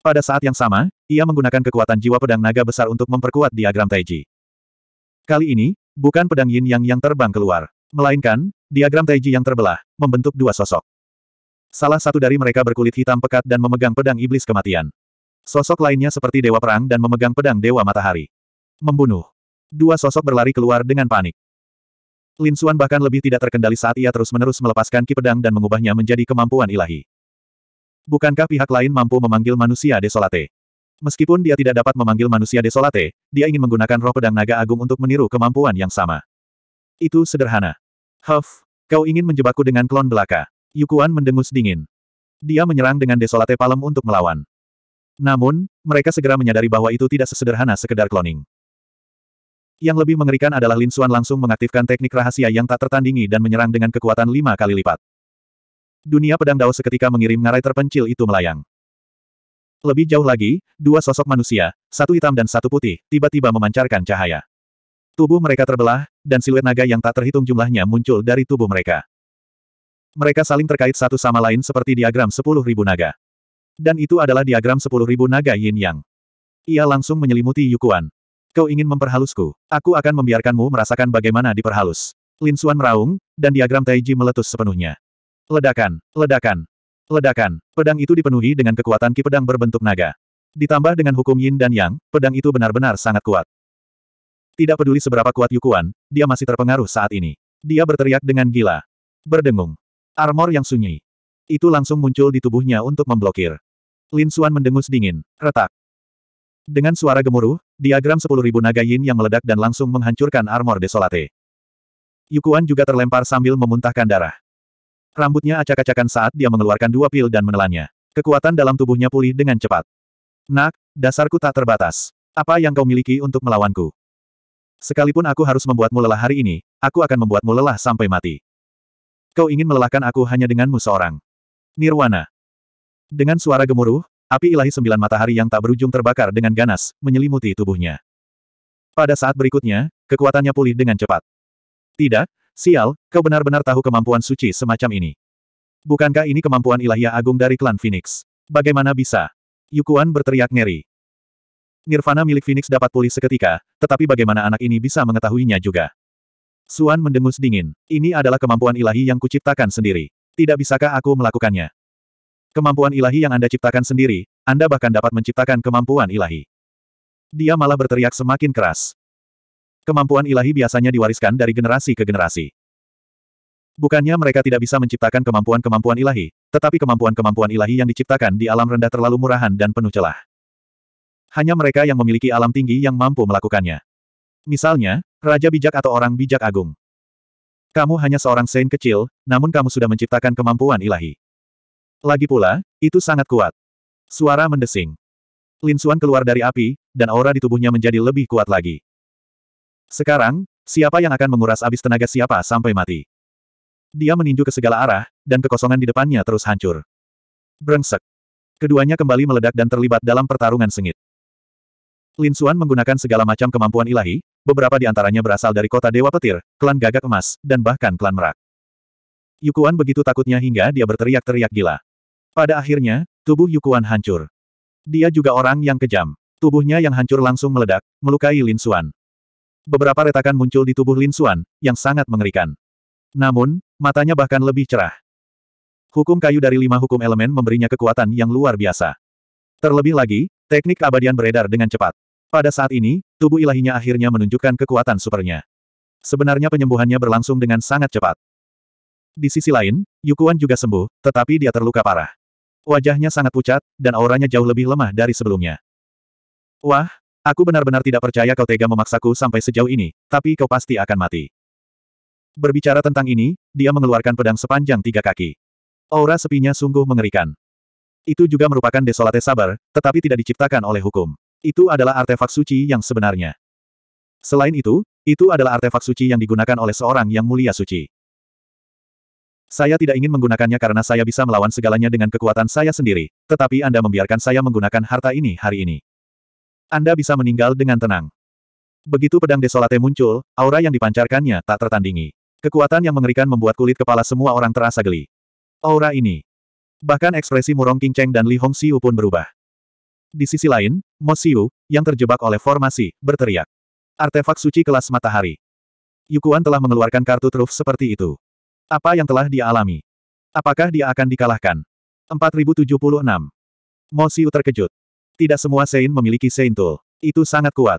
Pada saat yang sama, ia menggunakan kekuatan jiwa pedang naga besar untuk memperkuat diagram Taiji. Kali ini, bukan pedang yin yang yang terbang keluar, melainkan, diagram Taiji yang terbelah, membentuk dua sosok. Salah satu dari mereka berkulit hitam pekat dan memegang pedang iblis kematian. Sosok lainnya seperti dewa perang dan memegang pedang dewa matahari. Membunuh. Dua sosok berlari keluar dengan panik. Lin Xuan bahkan lebih tidak terkendali saat ia terus-menerus melepaskan ki pedang dan mengubahnya menjadi kemampuan ilahi. Bukankah pihak lain mampu memanggil manusia desolate? Meskipun dia tidak dapat memanggil manusia desolate, dia ingin menggunakan roh pedang naga agung untuk meniru kemampuan yang sama. Itu sederhana. Huff, kau ingin menjebakku dengan klon belaka. Yukuan mendengus dingin. Dia menyerang dengan desolate palem untuk melawan. Namun, mereka segera menyadari bahwa itu tidak sesederhana sekedar cloning. Yang lebih mengerikan adalah Lin Xuan langsung mengaktifkan teknik rahasia yang tak tertandingi dan menyerang dengan kekuatan lima kali lipat. Dunia pedang Dao seketika mengirim ngarai terpencil itu melayang. Lebih jauh lagi, dua sosok manusia, satu hitam dan satu putih, tiba-tiba memancarkan cahaya. Tubuh mereka terbelah, dan siluet naga yang tak terhitung jumlahnya muncul dari tubuh mereka. Mereka saling terkait satu sama lain seperti diagram sepuluh ribu naga. Dan itu adalah diagram sepuluh ribu naga yin yang. Ia langsung menyelimuti Yukuan. Kau ingin memperhalusku. Aku akan membiarkanmu merasakan bagaimana diperhalus. Lin Suan meraung, dan diagram Taiji meletus sepenuhnya. Ledakan, ledakan, ledakan. Pedang itu dipenuhi dengan kekuatan ki pedang berbentuk naga. Ditambah dengan hukum yin dan yang, pedang itu benar-benar sangat kuat. Tidak peduli seberapa kuat Yukuan, dia masih terpengaruh saat ini. Dia berteriak dengan gila. Berdengung. Armor yang sunyi. Itu langsung muncul di tubuhnya untuk memblokir. Lin Xuan mendengus dingin. Retak. Dengan suara gemuruh, diagram 10.000 naga yin yang meledak dan langsung menghancurkan armor desolate. Yukuan juga terlempar sambil memuntahkan darah. Rambutnya acak-acakan saat dia mengeluarkan dua pil dan menelannya. Kekuatan dalam tubuhnya pulih dengan cepat. Nak, dasarku tak terbatas. Apa yang kau miliki untuk melawanku? Sekalipun aku harus membuatmu lelah hari ini, aku akan membuatmu lelah sampai mati. Kau ingin melelahkan aku hanya denganmu seorang. Nirwana. Dengan suara gemuruh, api ilahi sembilan matahari yang tak berujung terbakar dengan ganas, menyelimuti tubuhnya. Pada saat berikutnya, kekuatannya pulih dengan cepat. Tidak, Sial, kau benar-benar tahu kemampuan suci semacam ini. Bukankah ini kemampuan ilahiyah agung dari klan Phoenix? Bagaimana bisa? Yukuan berteriak ngeri. Nirvana milik Phoenix dapat pulih seketika, tetapi bagaimana anak ini bisa mengetahuinya juga? Suan mendengus dingin. Ini adalah kemampuan ilahi yang kuciptakan sendiri. Tidak bisakah aku melakukannya? Kemampuan ilahi yang Anda ciptakan sendiri, Anda bahkan dapat menciptakan kemampuan ilahi. Dia malah berteriak semakin keras. Kemampuan ilahi biasanya diwariskan dari generasi ke generasi. Bukannya mereka tidak bisa menciptakan kemampuan-kemampuan ilahi, tetapi kemampuan-kemampuan ilahi yang diciptakan di alam rendah terlalu murahan dan penuh celah. Hanya mereka yang memiliki alam tinggi yang mampu melakukannya. Misalnya, Raja Bijak atau orang bijak agung. Kamu hanya seorang saint kecil, namun kamu sudah menciptakan kemampuan ilahi. Lagi pula, itu sangat kuat. Suara mendesing. Linsuan keluar dari api, dan aura di tubuhnya menjadi lebih kuat lagi. Sekarang, siapa yang akan menguras abis tenaga siapa sampai mati? Dia meninju ke segala arah, dan kekosongan di depannya terus hancur. Brengsek. Keduanya kembali meledak dan terlibat dalam pertarungan sengit. Lin Xuan menggunakan segala macam kemampuan ilahi, beberapa di antaranya berasal dari kota Dewa Petir, klan Gagak Emas, dan bahkan klan Merak. Yukuan begitu takutnya hingga dia berteriak-teriak gila. Pada akhirnya, tubuh Yukuan hancur. Dia juga orang yang kejam. Tubuhnya yang hancur langsung meledak, melukai Lin Xuan. Beberapa retakan muncul di tubuh Lin Xuan, yang sangat mengerikan. Namun, matanya bahkan lebih cerah. Hukum kayu dari lima hukum elemen memberinya kekuatan yang luar biasa. Terlebih lagi, teknik keabadian beredar dengan cepat. Pada saat ini, tubuh ilahinya akhirnya menunjukkan kekuatan supernya. Sebenarnya penyembuhannya berlangsung dengan sangat cepat. Di sisi lain, Yukuan juga sembuh, tetapi dia terluka parah. Wajahnya sangat pucat, dan auranya jauh lebih lemah dari sebelumnya. Wah, Aku benar-benar tidak percaya kau tega memaksaku sampai sejauh ini, tapi kau pasti akan mati. Berbicara tentang ini, dia mengeluarkan pedang sepanjang tiga kaki. Aura sepinya sungguh mengerikan. Itu juga merupakan desolate sabar, tetapi tidak diciptakan oleh hukum. Itu adalah artefak suci yang sebenarnya. Selain itu, itu adalah artefak suci yang digunakan oleh seorang yang mulia suci. Saya tidak ingin menggunakannya karena saya bisa melawan segalanya dengan kekuatan saya sendiri, tetapi Anda membiarkan saya menggunakan harta ini hari ini. Anda bisa meninggal dengan tenang. Begitu pedang desolate muncul, aura yang dipancarkannya tak tertandingi. Kekuatan yang mengerikan membuat kulit kepala semua orang terasa geli. Aura ini. Bahkan ekspresi Murong Qingcheng dan Li Hong Hongxiu pun berubah. Di sisi lain, Mo Xiu, yang terjebak oleh formasi, berteriak. Artefak suci kelas matahari. Yukuan telah mengeluarkan kartu truf seperti itu. Apa yang telah dia alami? Apakah dia akan dikalahkan? 4076. Mo Xiu terkejut. Tidak semua Sein memiliki Sein Tool. Itu sangat kuat.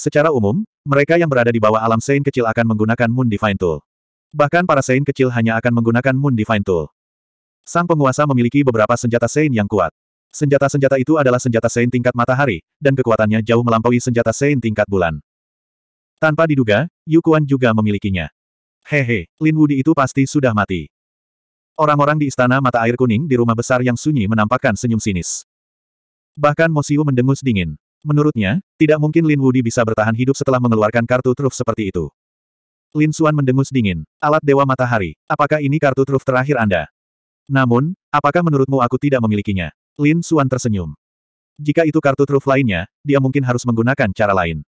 Secara umum, mereka yang berada di bawah alam Sein kecil akan menggunakan Moon Divine Tool. Bahkan para Sein kecil hanya akan menggunakan Moon Divine Tool. Sang penguasa memiliki beberapa senjata Sein yang kuat. Senjata-senjata itu adalah senjata Sein tingkat matahari, dan kekuatannya jauh melampaui senjata Sein tingkat bulan. Tanpa diduga, Yu Kuan juga memilikinya. Hehe, Lin Wudi itu pasti sudah mati. Orang-orang di istana mata air kuning di rumah besar yang sunyi menampakkan senyum sinis. Bahkan Mosiu mendengus dingin. Menurutnya, tidak mungkin Lin Wudi bisa bertahan hidup setelah mengeluarkan kartu truf seperti itu. Lin Xuan mendengus dingin. Alat Dewa Matahari, apakah ini kartu truf terakhir Anda? Namun, apakah menurutmu aku tidak memilikinya? Lin Xuan tersenyum. Jika itu kartu truf lainnya, dia mungkin harus menggunakan cara lain.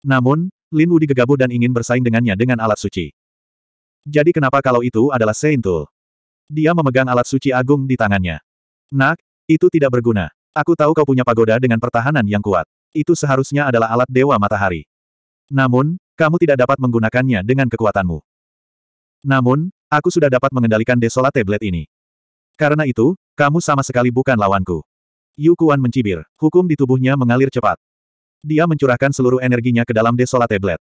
Namun, Lin Wudi gegabah dan ingin bersaing dengannya dengan alat suci. Jadi kenapa kalau itu adalah Saint Tool? Dia memegang alat suci agung di tangannya. Nak, itu tidak berguna. Aku tahu kau punya pagoda dengan pertahanan yang kuat. Itu seharusnya adalah alat Dewa Matahari. Namun, kamu tidak dapat menggunakannya dengan kekuatanmu. Namun, aku sudah dapat mengendalikan Desolate Blade ini. Karena itu, kamu sama sekali bukan lawanku. Yu Kuan mencibir. Hukum di tubuhnya mengalir cepat. Dia mencurahkan seluruh energinya ke dalam Desolate Blade.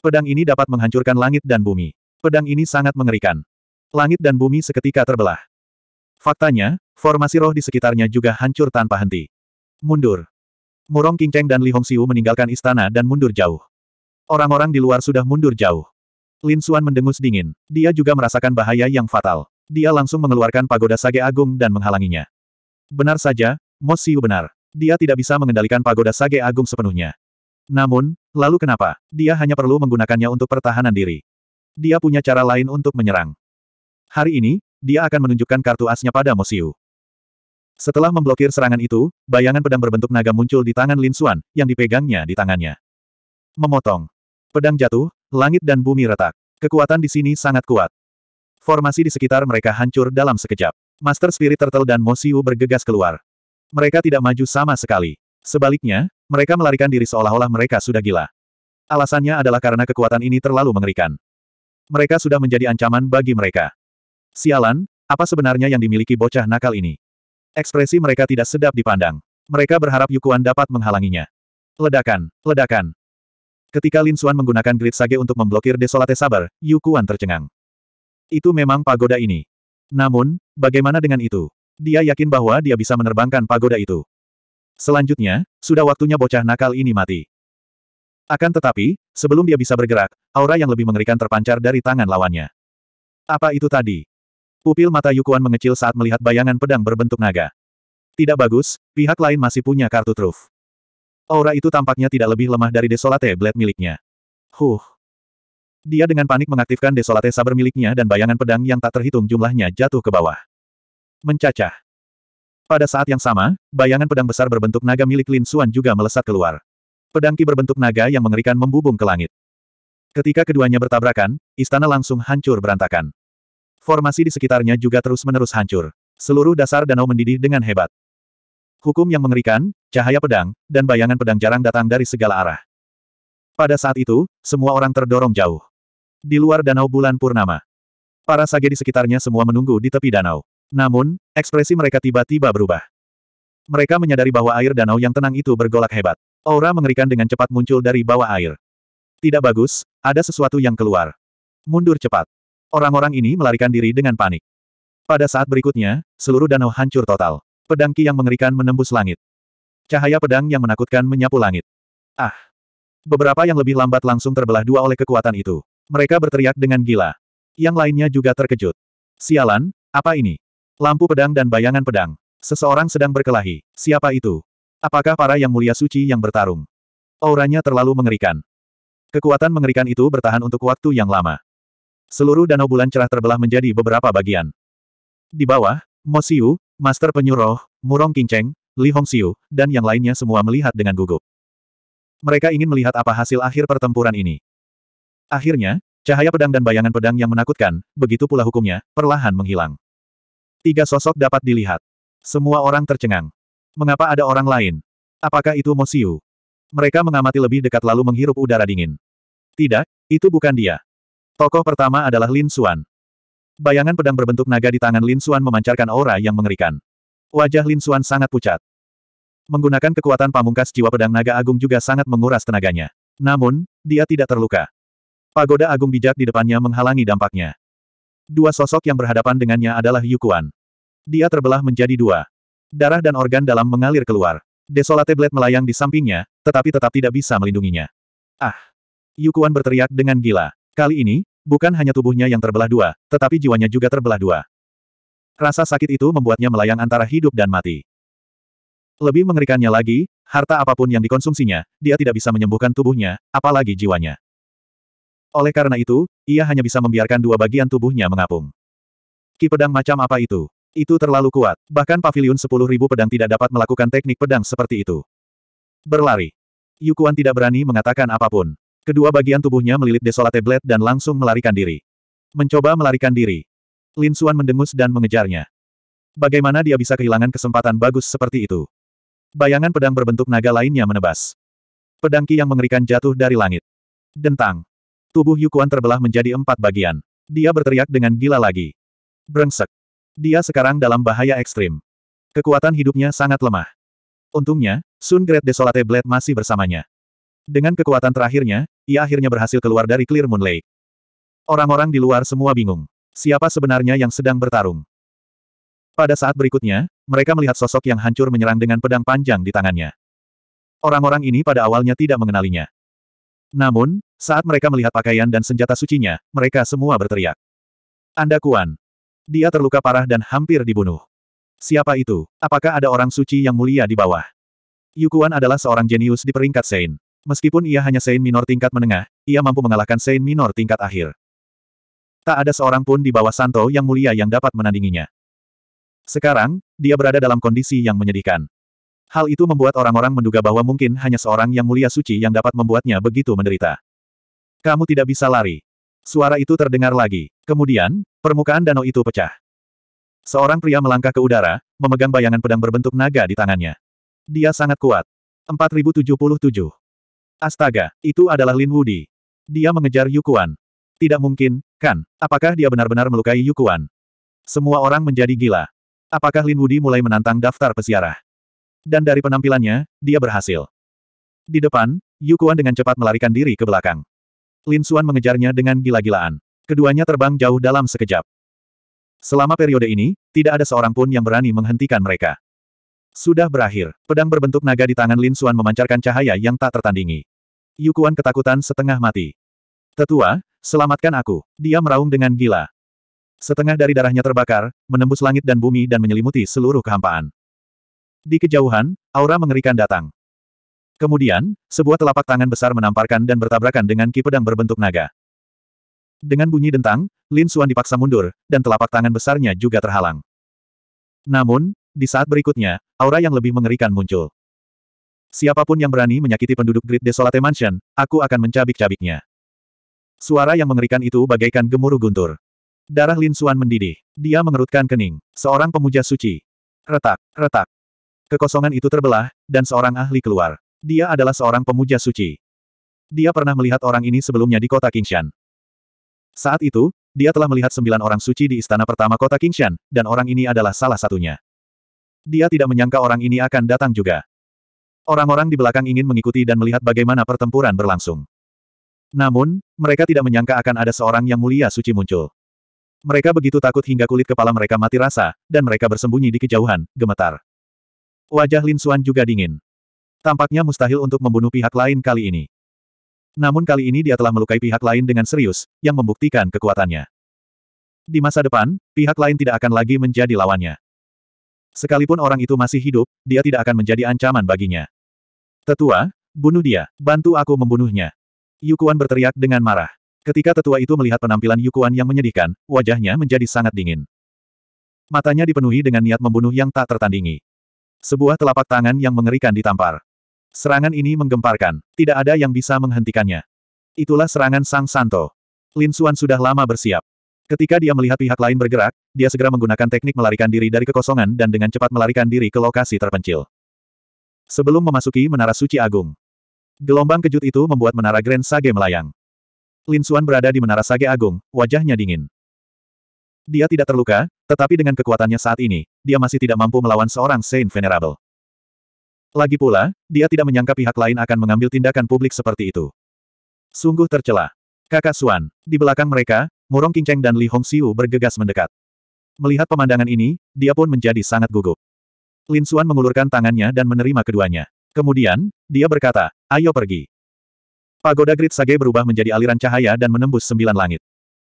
Pedang ini dapat menghancurkan langit dan bumi. Pedang ini sangat mengerikan. Langit dan bumi seketika terbelah. Faktanya, formasi roh di sekitarnya juga hancur tanpa henti. Mundur. Murong Qingcheng dan Li Hongxiu meninggalkan istana dan mundur jauh. Orang-orang di luar sudah mundur jauh. Lin Xuan mendengus dingin. Dia juga merasakan bahaya yang fatal. Dia langsung mengeluarkan pagoda Sage Agung dan menghalanginya. Benar saja, Mo Xiu benar. Dia tidak bisa mengendalikan pagoda Sage Agung sepenuhnya. Namun, lalu kenapa? Dia hanya perlu menggunakannya untuk pertahanan diri. Dia punya cara lain untuk menyerang. Hari ini, dia akan menunjukkan kartu asnya pada Mosiu. Setelah memblokir serangan itu, bayangan pedang berbentuk naga muncul di tangan Lin Xuan, yang dipegangnya di tangannya. Memotong. Pedang jatuh, langit dan bumi retak. Kekuatan di sini sangat kuat. Formasi di sekitar mereka hancur dalam sekejap. Master Spirit Turtle dan Mosiu bergegas keluar. Mereka tidak maju sama sekali. Sebaliknya, mereka melarikan diri seolah-olah mereka sudah gila. Alasannya adalah karena kekuatan ini terlalu mengerikan. Mereka sudah menjadi ancaman bagi mereka. Sialan, apa sebenarnya yang dimiliki bocah nakal ini? Ekspresi mereka tidak sedap dipandang. Mereka berharap Yukuan dapat menghalanginya. Ledakan, ledakan. Ketika Lin Xuan menggunakan grid sage untuk memblokir desolate sabar, Yukuan tercengang. Itu memang pagoda ini. Namun, bagaimana dengan itu? Dia yakin bahwa dia bisa menerbangkan pagoda itu. Selanjutnya, sudah waktunya bocah nakal ini mati. Akan tetapi, sebelum dia bisa bergerak, aura yang lebih mengerikan terpancar dari tangan lawannya. Apa itu tadi? Pupil mata Yukuan mengecil saat melihat bayangan pedang berbentuk naga. Tidak bagus, pihak lain masih punya kartu truf. Aura itu tampaknya tidak lebih lemah dari Desolate Blade miliknya. Huh. Dia dengan panik mengaktifkan Desolate Saber miliknya dan bayangan pedang yang tak terhitung jumlahnya jatuh ke bawah. Mencacah. Pada saat yang sama, bayangan pedang besar berbentuk naga milik Lin Suan juga melesat keluar. Pedangki berbentuk naga yang mengerikan membubung ke langit. Ketika keduanya bertabrakan, istana langsung hancur berantakan. Formasi di sekitarnya juga terus-menerus hancur. Seluruh dasar danau mendidih dengan hebat. Hukum yang mengerikan, cahaya pedang, dan bayangan pedang jarang datang dari segala arah. Pada saat itu, semua orang terdorong jauh. Di luar danau bulan purnama. Para sage di sekitarnya semua menunggu di tepi danau. Namun, ekspresi mereka tiba-tiba berubah. Mereka menyadari bahwa air danau yang tenang itu bergolak hebat. Aura mengerikan dengan cepat muncul dari bawah air. Tidak bagus, ada sesuatu yang keluar. Mundur cepat. Orang-orang ini melarikan diri dengan panik. Pada saat berikutnya, seluruh danau hancur total. Pedang Ki yang mengerikan menembus langit. Cahaya pedang yang menakutkan menyapu langit. Ah! Beberapa yang lebih lambat langsung terbelah dua oleh kekuatan itu. Mereka berteriak dengan gila. Yang lainnya juga terkejut. Sialan, apa ini? Lampu pedang dan bayangan pedang. Seseorang sedang berkelahi. Siapa itu? Apakah para yang mulia suci yang bertarung? Auranya terlalu mengerikan. Kekuatan mengerikan itu bertahan untuk waktu yang lama. Seluruh danau bulan cerah terbelah menjadi beberapa bagian. Di bawah, Mo Xiu, Master Penyuruh, Murong Kinceng, Li Siu, dan yang lainnya semua melihat dengan gugup. Mereka ingin melihat apa hasil akhir pertempuran ini. Akhirnya, cahaya pedang dan bayangan pedang yang menakutkan, begitu pula hukumnya, perlahan menghilang. Tiga sosok dapat dilihat. Semua orang tercengang. Mengapa ada orang lain? Apakah itu Mo Xiu? Mereka mengamati lebih dekat lalu menghirup udara dingin. Tidak, itu bukan dia. Tokoh pertama adalah Lin Xuan. Bayangan pedang berbentuk naga di tangan Lin Xuan memancarkan aura yang mengerikan. Wajah Lin Xuan sangat pucat. Menggunakan kekuatan pamungkas jiwa pedang naga agung juga sangat menguras tenaganya. Namun, dia tidak terluka. Pagoda agung bijak di depannya menghalangi dampaknya. Dua sosok yang berhadapan dengannya adalah Yukuan. Dia terbelah menjadi dua. Darah dan organ dalam mengalir keluar. Desolate Blade melayang di sampingnya, tetapi tetap tidak bisa melindunginya. Ah! Yukuan berteriak dengan gila. Kali ini, Bukan hanya tubuhnya yang terbelah dua, tetapi jiwanya juga terbelah dua. Rasa sakit itu membuatnya melayang antara hidup dan mati. Lebih mengerikannya lagi, harta apapun yang dikonsumsinya, dia tidak bisa menyembuhkan tubuhnya, apalagi jiwanya. Oleh karena itu, ia hanya bisa membiarkan dua bagian tubuhnya mengapung. Ki pedang macam apa itu? Itu terlalu kuat, bahkan pavilion sepuluh ribu pedang tidak dapat melakukan teknik pedang seperti itu. Berlari. Yukuan tidak berani mengatakan apapun. Kedua bagian tubuhnya melilit Desolate Blade dan langsung melarikan diri. Mencoba melarikan diri. Lin Xuan mendengus dan mengejarnya. Bagaimana dia bisa kehilangan kesempatan bagus seperti itu? Bayangan pedang berbentuk naga lainnya menebas. Pedang Ki yang mengerikan jatuh dari langit. Dentang. Tubuh Yukuan terbelah menjadi empat bagian. Dia berteriak dengan gila lagi. Brengsek. Dia sekarang dalam bahaya ekstrim. Kekuatan hidupnya sangat lemah. Untungnya, Sun Great Desolate Blade masih bersamanya. Dengan kekuatan terakhirnya, ia akhirnya berhasil keluar dari Clear Moon Lake. Orang-orang di luar semua bingung. Siapa sebenarnya yang sedang bertarung? Pada saat berikutnya, mereka melihat sosok yang hancur menyerang dengan pedang panjang di tangannya. Orang-orang ini pada awalnya tidak mengenalinya. Namun, saat mereka melihat pakaian dan senjata sucinya, mereka semua berteriak. Anda Kuan. Dia terluka parah dan hampir dibunuh. Siapa itu? Apakah ada orang suci yang mulia di bawah? Yukuan adalah seorang jenius di peringkat Sein. Meskipun ia hanya sein Minor tingkat menengah, ia mampu mengalahkan sein Minor tingkat akhir. Tak ada seorang pun di bawah Santo yang mulia yang dapat menandinginya. Sekarang, dia berada dalam kondisi yang menyedihkan. Hal itu membuat orang-orang menduga bahwa mungkin hanya seorang yang mulia suci yang dapat membuatnya begitu menderita. Kamu tidak bisa lari. Suara itu terdengar lagi. Kemudian, permukaan danau itu pecah. Seorang pria melangkah ke udara, memegang bayangan pedang berbentuk naga di tangannya. Dia sangat kuat. 4077 Astaga, itu adalah Lin Wudi. Dia mengejar Yukuan. Tidak mungkin, kan? Apakah dia benar-benar melukai Yukuan? Semua orang menjadi gila. Apakah Lin Wudi mulai menantang daftar pesiarah? Dan dari penampilannya, dia berhasil. Di depan, Yukuan dengan cepat melarikan diri ke belakang. Lin Xuan mengejarnya dengan gila-gilaan. Keduanya terbang jauh dalam sekejap. Selama periode ini, tidak ada seorang pun yang berani menghentikan mereka. Sudah berakhir, pedang berbentuk naga di tangan Lin Xuan memancarkan cahaya yang tak tertandingi. Yukuan ketakutan setengah mati. Tetua, selamatkan aku. Dia meraung dengan gila. Setengah dari darahnya terbakar, menembus langit dan bumi dan menyelimuti seluruh kehampaan. Di kejauhan, aura mengerikan datang. Kemudian, sebuah telapak tangan besar menamparkan dan bertabrakan dengan ki pedang berbentuk naga. Dengan bunyi dentang, Lin Xuan dipaksa mundur, dan telapak tangan besarnya juga terhalang. Namun, di saat berikutnya, aura yang lebih mengerikan muncul. Siapapun yang berani menyakiti penduduk Grid Desolate Mansion, aku akan mencabik-cabiknya. Suara yang mengerikan itu bagaikan gemuruh guntur. Darah Lin Suan mendidih. Dia mengerutkan kening. Seorang pemuja suci. Retak, retak. Kekosongan itu terbelah, dan seorang ahli keluar. Dia adalah seorang pemuja suci. Dia pernah melihat orang ini sebelumnya di kota Kingshan. Saat itu, dia telah melihat sembilan orang suci di istana pertama kota Kingshan, dan orang ini adalah salah satunya. Dia tidak menyangka orang ini akan datang juga. Orang-orang di belakang ingin mengikuti dan melihat bagaimana pertempuran berlangsung. Namun, mereka tidak menyangka akan ada seorang yang mulia suci muncul. Mereka begitu takut hingga kulit kepala mereka mati rasa, dan mereka bersembunyi di kejauhan, gemetar. Wajah Lin Suan juga dingin. Tampaknya mustahil untuk membunuh pihak lain kali ini. Namun kali ini dia telah melukai pihak lain dengan serius, yang membuktikan kekuatannya. Di masa depan, pihak lain tidak akan lagi menjadi lawannya. Sekalipun orang itu masih hidup, dia tidak akan menjadi ancaman baginya. Tetua, bunuh dia, bantu aku membunuhnya. Yukuan berteriak dengan marah. Ketika tetua itu melihat penampilan Yukuan yang menyedihkan, wajahnya menjadi sangat dingin. Matanya dipenuhi dengan niat membunuh yang tak tertandingi. Sebuah telapak tangan yang mengerikan ditampar. Serangan ini menggemparkan, tidak ada yang bisa menghentikannya. Itulah serangan Sang Santo. Lin Xuan sudah lama bersiap. Ketika dia melihat pihak lain bergerak, dia segera menggunakan teknik melarikan diri dari kekosongan dan dengan cepat melarikan diri ke lokasi terpencil. Sebelum memasuki Menara Suci Agung. Gelombang kejut itu membuat Menara Grand Sage melayang. Lin Xuan berada di Menara Sage Agung, wajahnya dingin. Dia tidak terluka, tetapi dengan kekuatannya saat ini, dia masih tidak mampu melawan seorang Saint Venerable. Lagi pula, dia tidak menyangka pihak lain akan mengambil tindakan publik seperti itu. Sungguh tercela. Kakak Suan, di belakang mereka, Murong Qingcheng dan Li Hongxiu bergegas mendekat. Melihat pemandangan ini, dia pun menjadi sangat gugup. Lin Xuan mengulurkan tangannya dan menerima keduanya. Kemudian, dia berkata, ayo pergi. Pagoda Grid Sage berubah menjadi aliran cahaya dan menembus sembilan langit.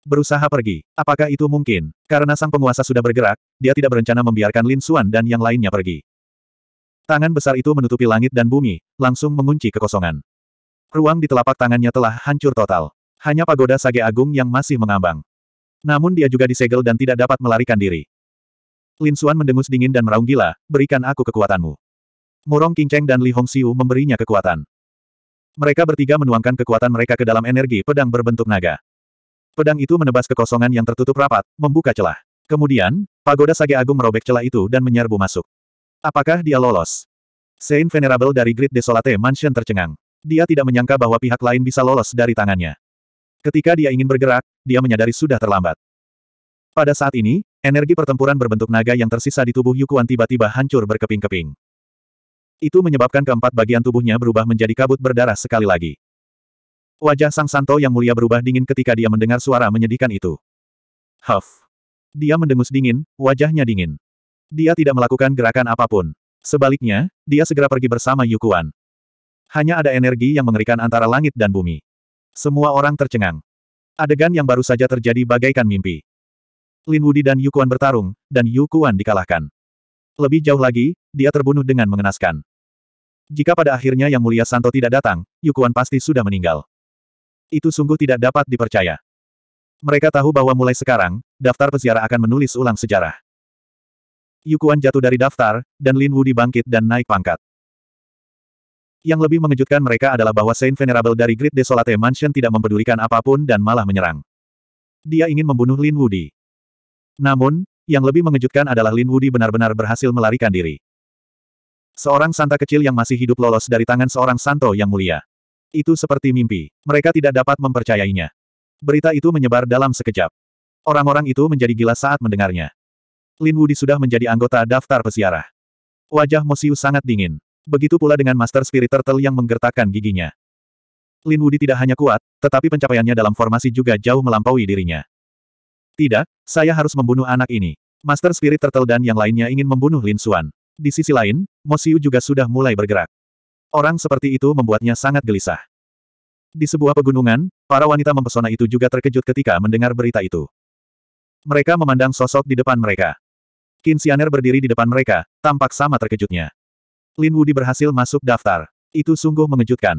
Berusaha pergi. Apakah itu mungkin? Karena sang penguasa sudah bergerak, dia tidak berencana membiarkan Lin Xuan dan yang lainnya pergi. Tangan besar itu menutupi langit dan bumi, langsung mengunci kekosongan. Ruang di telapak tangannya telah hancur total. Hanya pagoda Sage Agung yang masih mengambang. Namun dia juga disegel dan tidak dapat melarikan diri. Lin Xuan mendengus dingin dan meraung gila, berikan aku kekuatanmu. Murong King Cheng dan Li Hong Hongxiu memberinya kekuatan. Mereka bertiga menuangkan kekuatan mereka ke dalam energi pedang berbentuk naga. Pedang itu menebas kekosongan yang tertutup rapat, membuka celah. Kemudian, pagoda Sage Agung merobek celah itu dan menyerbu masuk. Apakah dia lolos? Saint Venerable dari Great Desolate Mansion tercengang. Dia tidak menyangka bahwa pihak lain bisa lolos dari tangannya. Ketika dia ingin bergerak, dia menyadari sudah terlambat. Pada saat ini, energi pertempuran berbentuk naga yang tersisa di tubuh Yukuan tiba-tiba hancur berkeping-keping. Itu menyebabkan keempat bagian tubuhnya berubah menjadi kabut berdarah sekali lagi. Wajah Sang Santo yang mulia berubah dingin ketika dia mendengar suara menyedihkan itu. Huff. Dia mendengus dingin, wajahnya dingin. Dia tidak melakukan gerakan apapun. Sebaliknya, dia segera pergi bersama Yukuan. Hanya ada energi yang mengerikan antara langit dan bumi. Semua orang tercengang. Adegan yang baru saja terjadi bagaikan mimpi. Lin Wudi dan Yukuan bertarung, dan Yukuan dikalahkan. Lebih jauh lagi, dia terbunuh dengan mengenaskan. Jika pada akhirnya Yang Mulia Santo tidak datang, Yukuan pasti sudah meninggal. Itu sungguh tidak dapat dipercaya. Mereka tahu bahwa mulai sekarang, daftar peziarah akan menulis ulang sejarah. Yukuan jatuh dari daftar, dan Lin Wudi bangkit dan naik pangkat. Yang lebih mengejutkan mereka adalah bahwa Saint Venerable dari Great Desolate Mansion tidak mempedulikan apapun dan malah menyerang. Dia ingin membunuh Lin Wudi. Namun, yang lebih mengejutkan adalah Lin Wudi benar-benar berhasil melarikan diri. Seorang santa kecil yang masih hidup lolos dari tangan seorang santo yang mulia. Itu seperti mimpi. Mereka tidak dapat mempercayainya. Berita itu menyebar dalam sekejap. Orang-orang itu menjadi gila saat mendengarnya. Lin Wudi sudah menjadi anggota daftar pesiarah. Wajah Mosiu sangat dingin. Begitu pula dengan Master Spirit Turtle yang menggertakkan giginya. Lin Wudi tidak hanya kuat, tetapi pencapaiannya dalam formasi juga jauh melampaui dirinya. Tidak, saya harus membunuh anak ini. Master Spirit Turtle dan yang lainnya ingin membunuh Lin Xuan. Di sisi lain, Mo Mosiu juga sudah mulai bergerak. Orang seperti itu membuatnya sangat gelisah. Di sebuah pegunungan, para wanita mempesona itu juga terkejut ketika mendengar berita itu. Mereka memandang sosok di depan mereka. Qin Xianer berdiri di depan mereka, tampak sama terkejutnya. Lin Wudi berhasil masuk daftar. Itu sungguh mengejutkan.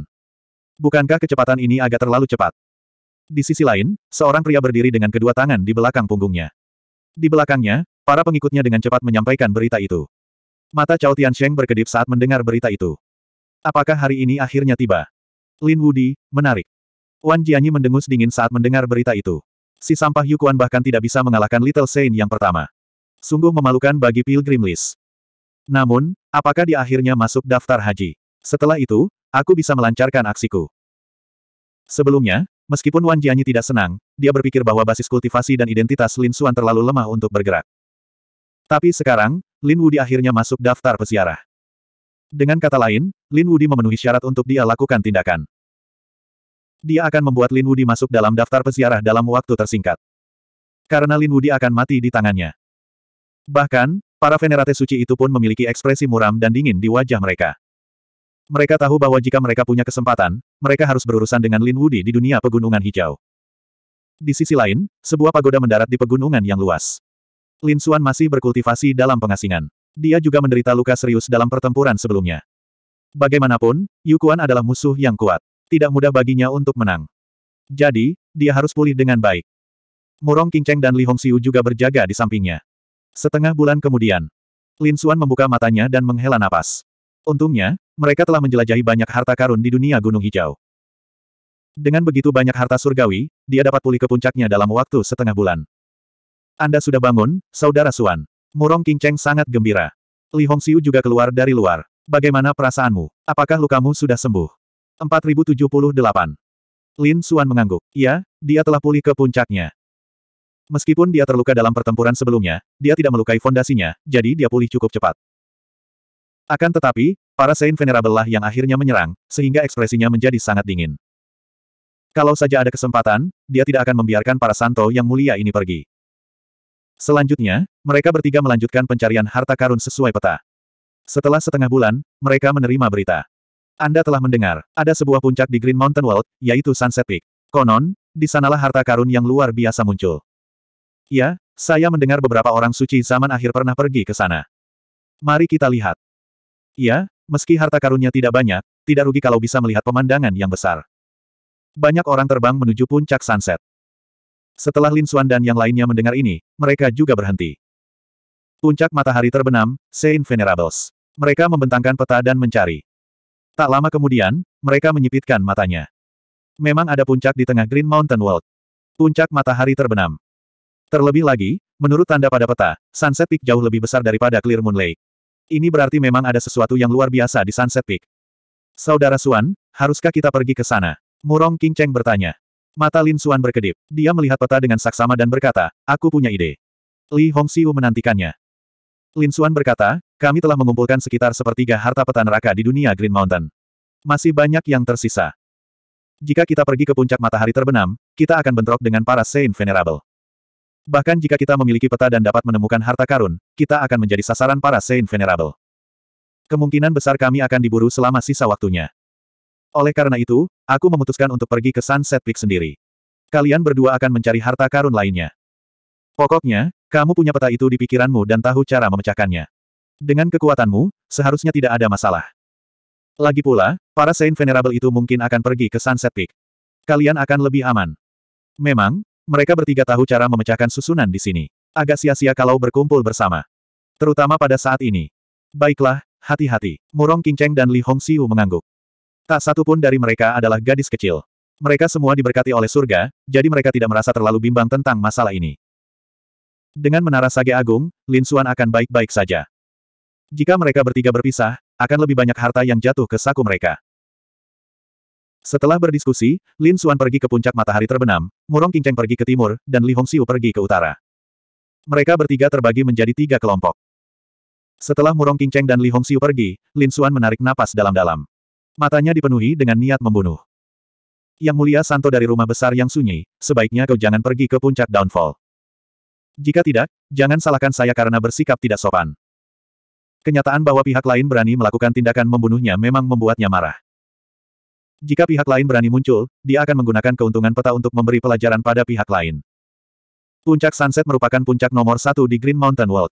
Bukankah kecepatan ini agak terlalu cepat? Di sisi lain, seorang pria berdiri dengan kedua tangan di belakang punggungnya. Di belakangnya, para pengikutnya dengan cepat menyampaikan berita itu. Mata Cao Sheng berkedip saat mendengar berita itu. Apakah hari ini akhirnya tiba? Lin Wudi, menarik. Wan Jianyi mendengus dingin saat mendengar berita itu. Si sampah Yukuan bahkan tidak bisa mengalahkan Little Saint yang pertama. Sungguh memalukan bagi Pilgrim List. Namun, apakah dia akhirnya masuk daftar haji? Setelah itu, aku bisa melancarkan aksiku. Sebelumnya, meskipun Wan Jianyi tidak senang, dia berpikir bahwa basis kultivasi dan identitas Lin Xuan terlalu lemah untuk bergerak. Tapi sekarang, Lin Wudi akhirnya masuk daftar peziarah. Dengan kata lain, Lin Wudi memenuhi syarat untuk dia lakukan tindakan. Dia akan membuat Lin Wudi masuk dalam daftar peziarah dalam waktu tersingkat. Karena Lin Wudi akan mati di tangannya. Bahkan, para venerate suci itu pun memiliki ekspresi muram dan dingin di wajah mereka. Mereka tahu bahwa jika mereka punya kesempatan, mereka harus berurusan dengan Lin Wudi di dunia pegunungan hijau. Di sisi lain, sebuah pagoda mendarat di pegunungan yang luas. Lin Xuan masih berkultivasi dalam pengasingan. Dia juga menderita luka serius dalam pertempuran sebelumnya. Bagaimanapun, Yu Kuan adalah musuh yang kuat. Tidak mudah baginya untuk menang. Jadi, dia harus pulih dengan baik. Murong Qingcheng dan Li Hong Hongxiu juga berjaga di sampingnya. Setengah bulan kemudian, Lin Xuan membuka matanya dan menghela napas. Untungnya, mereka telah menjelajahi banyak harta karun di dunia Gunung Hijau. Dengan begitu banyak harta surgawi, dia dapat pulih ke puncaknya dalam waktu setengah bulan. Anda sudah bangun, Saudara Suan. Murong King Cheng sangat gembira. Li Hongxiu juga keluar dari luar. Bagaimana perasaanmu? Apakah lukamu sudah sembuh? 4078. Lin Suan mengangguk. Ya, dia telah pulih ke puncaknya. Meskipun dia terluka dalam pertempuran sebelumnya, dia tidak melukai fondasinya, jadi dia pulih cukup cepat. Akan tetapi, para Saint Venerable lah yang akhirnya menyerang, sehingga ekspresinya menjadi sangat dingin. Kalau saja ada kesempatan, dia tidak akan membiarkan para santo yang mulia ini pergi. Selanjutnya, mereka bertiga melanjutkan pencarian harta karun sesuai peta. Setelah setengah bulan, mereka menerima berita. Anda telah mendengar, ada sebuah puncak di Green Mountain World, yaitu Sunset Peak. Konon, di sanalah harta karun yang luar biasa muncul. Ya, saya mendengar beberapa orang suci zaman akhir pernah pergi ke sana. Mari kita lihat. Ya, meski harta karunnya tidak banyak, tidak rugi kalau bisa melihat pemandangan yang besar. Banyak orang terbang menuju puncak sunset. Setelah Lin Xuan dan yang lainnya mendengar ini, mereka juga berhenti. Puncak matahari terbenam, Saint Venerables. Mereka membentangkan peta dan mencari. Tak lama kemudian, mereka menyipitkan matanya. Memang ada puncak di tengah Green Mountain World. Puncak matahari terbenam. Terlebih lagi, menurut tanda pada peta, Sunset Peak jauh lebih besar daripada Clear Moon Lake. Ini berarti memang ada sesuatu yang luar biasa di Sunset Peak. Saudara Suan, haruskah kita pergi ke sana? Murong King Cheng bertanya. Mata Lin Suan berkedip. Dia melihat peta dengan saksama dan berkata, aku punya ide. Li Hong Hongxiu menantikannya. Lin Suan berkata, kami telah mengumpulkan sekitar sepertiga harta peta neraka di dunia Green Mountain. Masih banyak yang tersisa. Jika kita pergi ke puncak matahari terbenam, kita akan bentrok dengan para Saint Venerable. Bahkan jika kita memiliki peta dan dapat menemukan harta karun, kita akan menjadi sasaran para Saint Venerable. Kemungkinan besar kami akan diburu selama sisa waktunya. Oleh karena itu, aku memutuskan untuk pergi ke Sunset Peak sendiri. Kalian berdua akan mencari harta karun lainnya. Pokoknya, kamu punya peta itu di pikiranmu dan tahu cara memecahkannya. Dengan kekuatanmu, seharusnya tidak ada masalah. Lagi pula, para Saint Venerable itu mungkin akan pergi ke Sunset Peak. Kalian akan lebih aman. Memang, mereka bertiga tahu cara memecahkan susunan di sini. Agak sia-sia kalau berkumpul bersama. Terutama pada saat ini. Baiklah, hati-hati. Murong Qingcheng dan Li Hong Siu mengangguk. Tak satu pun dari mereka adalah gadis kecil. Mereka semua diberkati oleh surga, jadi mereka tidak merasa terlalu bimbang tentang masalah ini. Dengan menara sage agung, Lin Xuan akan baik-baik saja. Jika mereka bertiga berpisah, akan lebih banyak harta yang jatuh ke saku mereka. Setelah berdiskusi, Lin Suan pergi ke puncak matahari terbenam, Murong Qingcheng pergi ke timur, dan Li Hongxiu pergi ke utara. Mereka bertiga terbagi menjadi tiga kelompok. Setelah Murong Qingcheng dan Li Hongxiu pergi, Lin Suan menarik napas dalam-dalam. Matanya dipenuhi dengan niat membunuh. Yang mulia Santo dari rumah besar yang sunyi, sebaiknya kau jangan pergi ke puncak downfall. Jika tidak, jangan salahkan saya karena bersikap tidak sopan. Kenyataan bahwa pihak lain berani melakukan tindakan membunuhnya memang membuatnya marah. Jika pihak lain berani muncul, dia akan menggunakan keuntungan peta untuk memberi pelajaran pada pihak lain. Puncak sunset merupakan puncak nomor satu di Green Mountain World.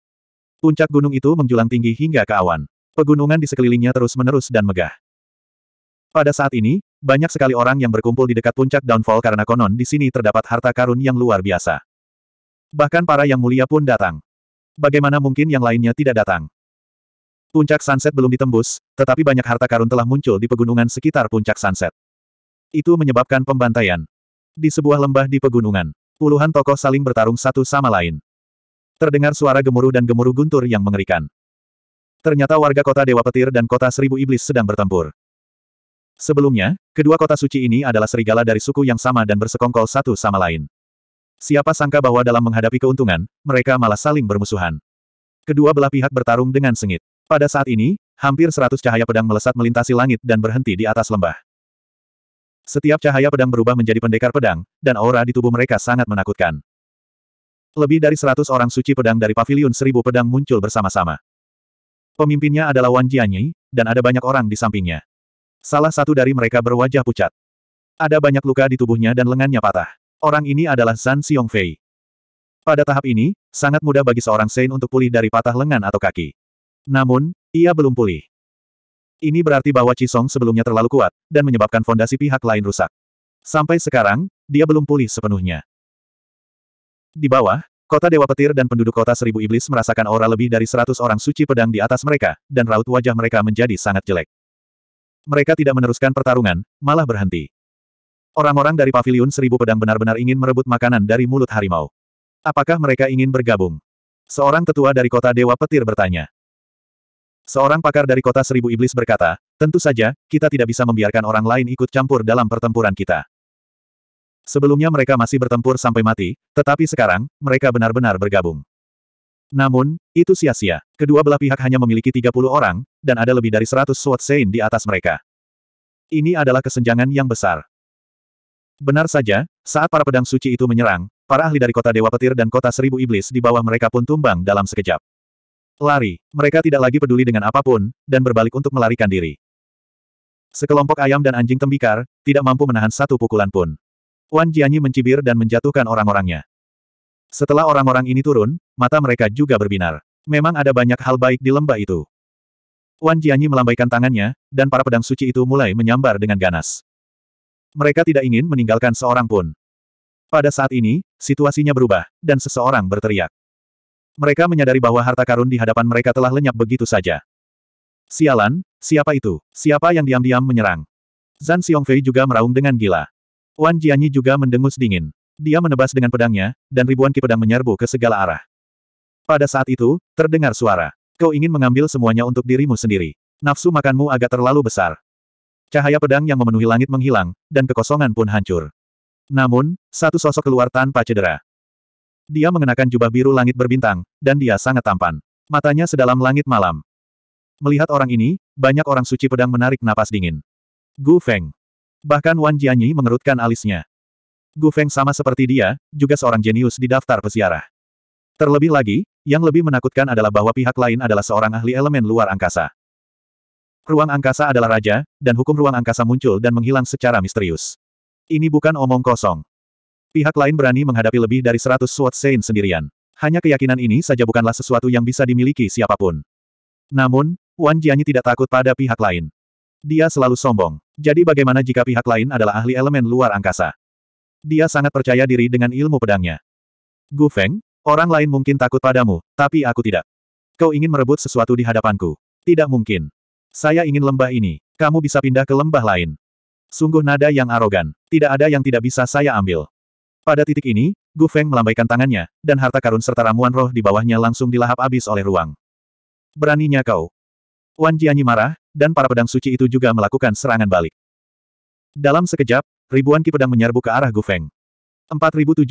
Puncak gunung itu menjulang tinggi hingga ke awan. Pegunungan di sekelilingnya terus-menerus dan megah. Pada saat ini, banyak sekali orang yang berkumpul di dekat puncak downfall karena konon di sini terdapat harta karun yang luar biasa. Bahkan para yang mulia pun datang. Bagaimana mungkin yang lainnya tidak datang? Puncak sunset belum ditembus, tetapi banyak harta karun telah muncul di pegunungan sekitar puncak sunset. Itu menyebabkan pembantaian. Di sebuah lembah di pegunungan, puluhan tokoh saling bertarung satu sama lain. Terdengar suara gemuruh dan gemuruh guntur yang mengerikan. Ternyata warga kota Dewa Petir dan kota Seribu Iblis sedang bertempur. Sebelumnya, kedua kota suci ini adalah serigala dari suku yang sama dan bersekongkol satu sama lain. Siapa sangka bahwa dalam menghadapi keuntungan, mereka malah saling bermusuhan. Kedua belah pihak bertarung dengan sengit. Pada saat ini, hampir seratus cahaya pedang melesat melintasi langit dan berhenti di atas lembah. Setiap cahaya pedang berubah menjadi pendekar pedang, dan aura di tubuh mereka sangat menakutkan. Lebih dari seratus orang suci pedang dari paviliun seribu pedang muncul bersama-sama. Pemimpinnya adalah Wan Jianyi, dan ada banyak orang di sampingnya. Salah satu dari mereka berwajah pucat. Ada banyak luka di tubuhnya dan lengannya patah. Orang ini adalah Zan Xiongfei. Pada tahap ini, sangat mudah bagi seorang Sein untuk pulih dari patah lengan atau kaki. Namun, ia belum pulih. Ini berarti bahwa cisong sebelumnya terlalu kuat, dan menyebabkan fondasi pihak lain rusak. Sampai sekarang, dia belum pulih sepenuhnya. Di bawah, Kota Dewa Petir dan penduduk kota Seribu Iblis merasakan aura lebih dari seratus orang suci pedang di atas mereka, dan raut wajah mereka menjadi sangat jelek. Mereka tidak meneruskan pertarungan, malah berhenti. Orang-orang dari Paviliun Seribu Pedang benar-benar ingin merebut makanan dari mulut harimau. Apakah mereka ingin bergabung? Seorang tetua dari kota Dewa Petir bertanya. Seorang pakar dari kota seribu iblis berkata, tentu saja, kita tidak bisa membiarkan orang lain ikut campur dalam pertempuran kita. Sebelumnya mereka masih bertempur sampai mati, tetapi sekarang, mereka benar-benar bergabung. Namun, itu sia-sia. Kedua belah pihak hanya memiliki 30 orang, dan ada lebih dari 100 SWAT Sein di atas mereka. Ini adalah kesenjangan yang besar. Benar saja, saat para pedang suci itu menyerang, para ahli dari kota Dewa Petir dan kota Seribu Iblis di bawah mereka pun tumbang dalam sekejap. Lari. Mereka tidak lagi peduli dengan apapun, dan berbalik untuk melarikan diri. Sekelompok ayam dan anjing tembikar, tidak mampu menahan satu pukulan pun. Wan Jianyi mencibir dan menjatuhkan orang-orangnya. Setelah orang-orang ini turun, mata mereka juga berbinar. Memang ada banyak hal baik di lembah itu. Wan Jianyi melambaikan tangannya, dan para pedang suci itu mulai menyambar dengan ganas. Mereka tidak ingin meninggalkan seorang pun. Pada saat ini, situasinya berubah, dan seseorang berteriak. Mereka menyadari bahwa harta karun di hadapan mereka telah lenyap begitu saja. Sialan, siapa itu? Siapa yang diam-diam menyerang? Zan Xiongfei juga meraung dengan gila. Wan Jianyi juga mendengus dingin. Dia menebas dengan pedangnya, dan ribuan ki pedang menyerbu ke segala arah. Pada saat itu, terdengar suara. Kau ingin mengambil semuanya untuk dirimu sendiri. Nafsu makanmu agak terlalu besar. Cahaya pedang yang memenuhi langit menghilang, dan kekosongan pun hancur. Namun, satu sosok keluar tanpa cedera. Dia mengenakan jubah biru langit berbintang, dan dia sangat tampan. Matanya sedalam langit malam. Melihat orang ini, banyak orang suci pedang menarik napas dingin. Gu Feng. Bahkan Wan Jianyi mengerutkan alisnya. Gu Feng sama seperti dia, juga seorang jenius di daftar peziarah. Terlebih lagi, yang lebih menakutkan adalah bahwa pihak lain adalah seorang ahli elemen luar angkasa. Ruang angkasa adalah raja, dan hukum ruang angkasa muncul dan menghilang secara misterius. Ini bukan omong kosong. Pihak lain berani menghadapi lebih dari 100 SWAT Saint sendirian. Hanya keyakinan ini saja bukanlah sesuatu yang bisa dimiliki siapapun. Namun, Wan Jianyi tidak takut pada pihak lain. Dia selalu sombong. Jadi bagaimana jika pihak lain adalah ahli elemen luar angkasa? Dia sangat percaya diri dengan ilmu pedangnya. Gu Feng, orang lain mungkin takut padamu, tapi aku tidak. Kau ingin merebut sesuatu di hadapanku. Tidak mungkin. Saya ingin lembah ini. Kamu bisa pindah ke lembah lain. Sungguh nada yang arogan. Tidak ada yang tidak bisa saya ambil. Pada titik ini, Gu Feng melambaikan tangannya, dan harta karun serta ramuan roh di bawahnya langsung dilahap habis oleh ruang. Beraninya kau. Wan Jianyi marah, dan para pedang suci itu juga melakukan serangan balik. Dalam sekejap, ribuan ki pedang menyerbu ke arah Gu Feng. 4079.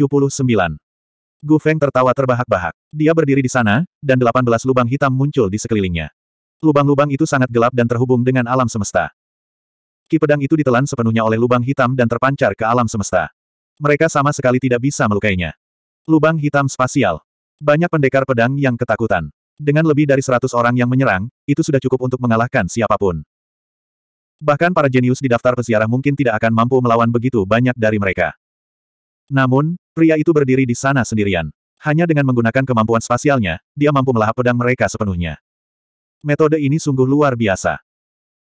Gu Feng tertawa terbahak-bahak. Dia berdiri di sana, dan 18 lubang hitam muncul di sekelilingnya. Lubang-lubang itu sangat gelap dan terhubung dengan alam semesta. Ki pedang itu ditelan sepenuhnya oleh lubang hitam dan terpancar ke alam semesta. Mereka sama sekali tidak bisa melukainya. Lubang hitam spasial. Banyak pendekar pedang yang ketakutan. Dengan lebih dari seratus orang yang menyerang, itu sudah cukup untuk mengalahkan siapapun. Bahkan para jenius di daftar peziarah mungkin tidak akan mampu melawan begitu banyak dari mereka. Namun, pria itu berdiri di sana sendirian. Hanya dengan menggunakan kemampuan spasialnya, dia mampu melahap pedang mereka sepenuhnya. Metode ini sungguh luar biasa.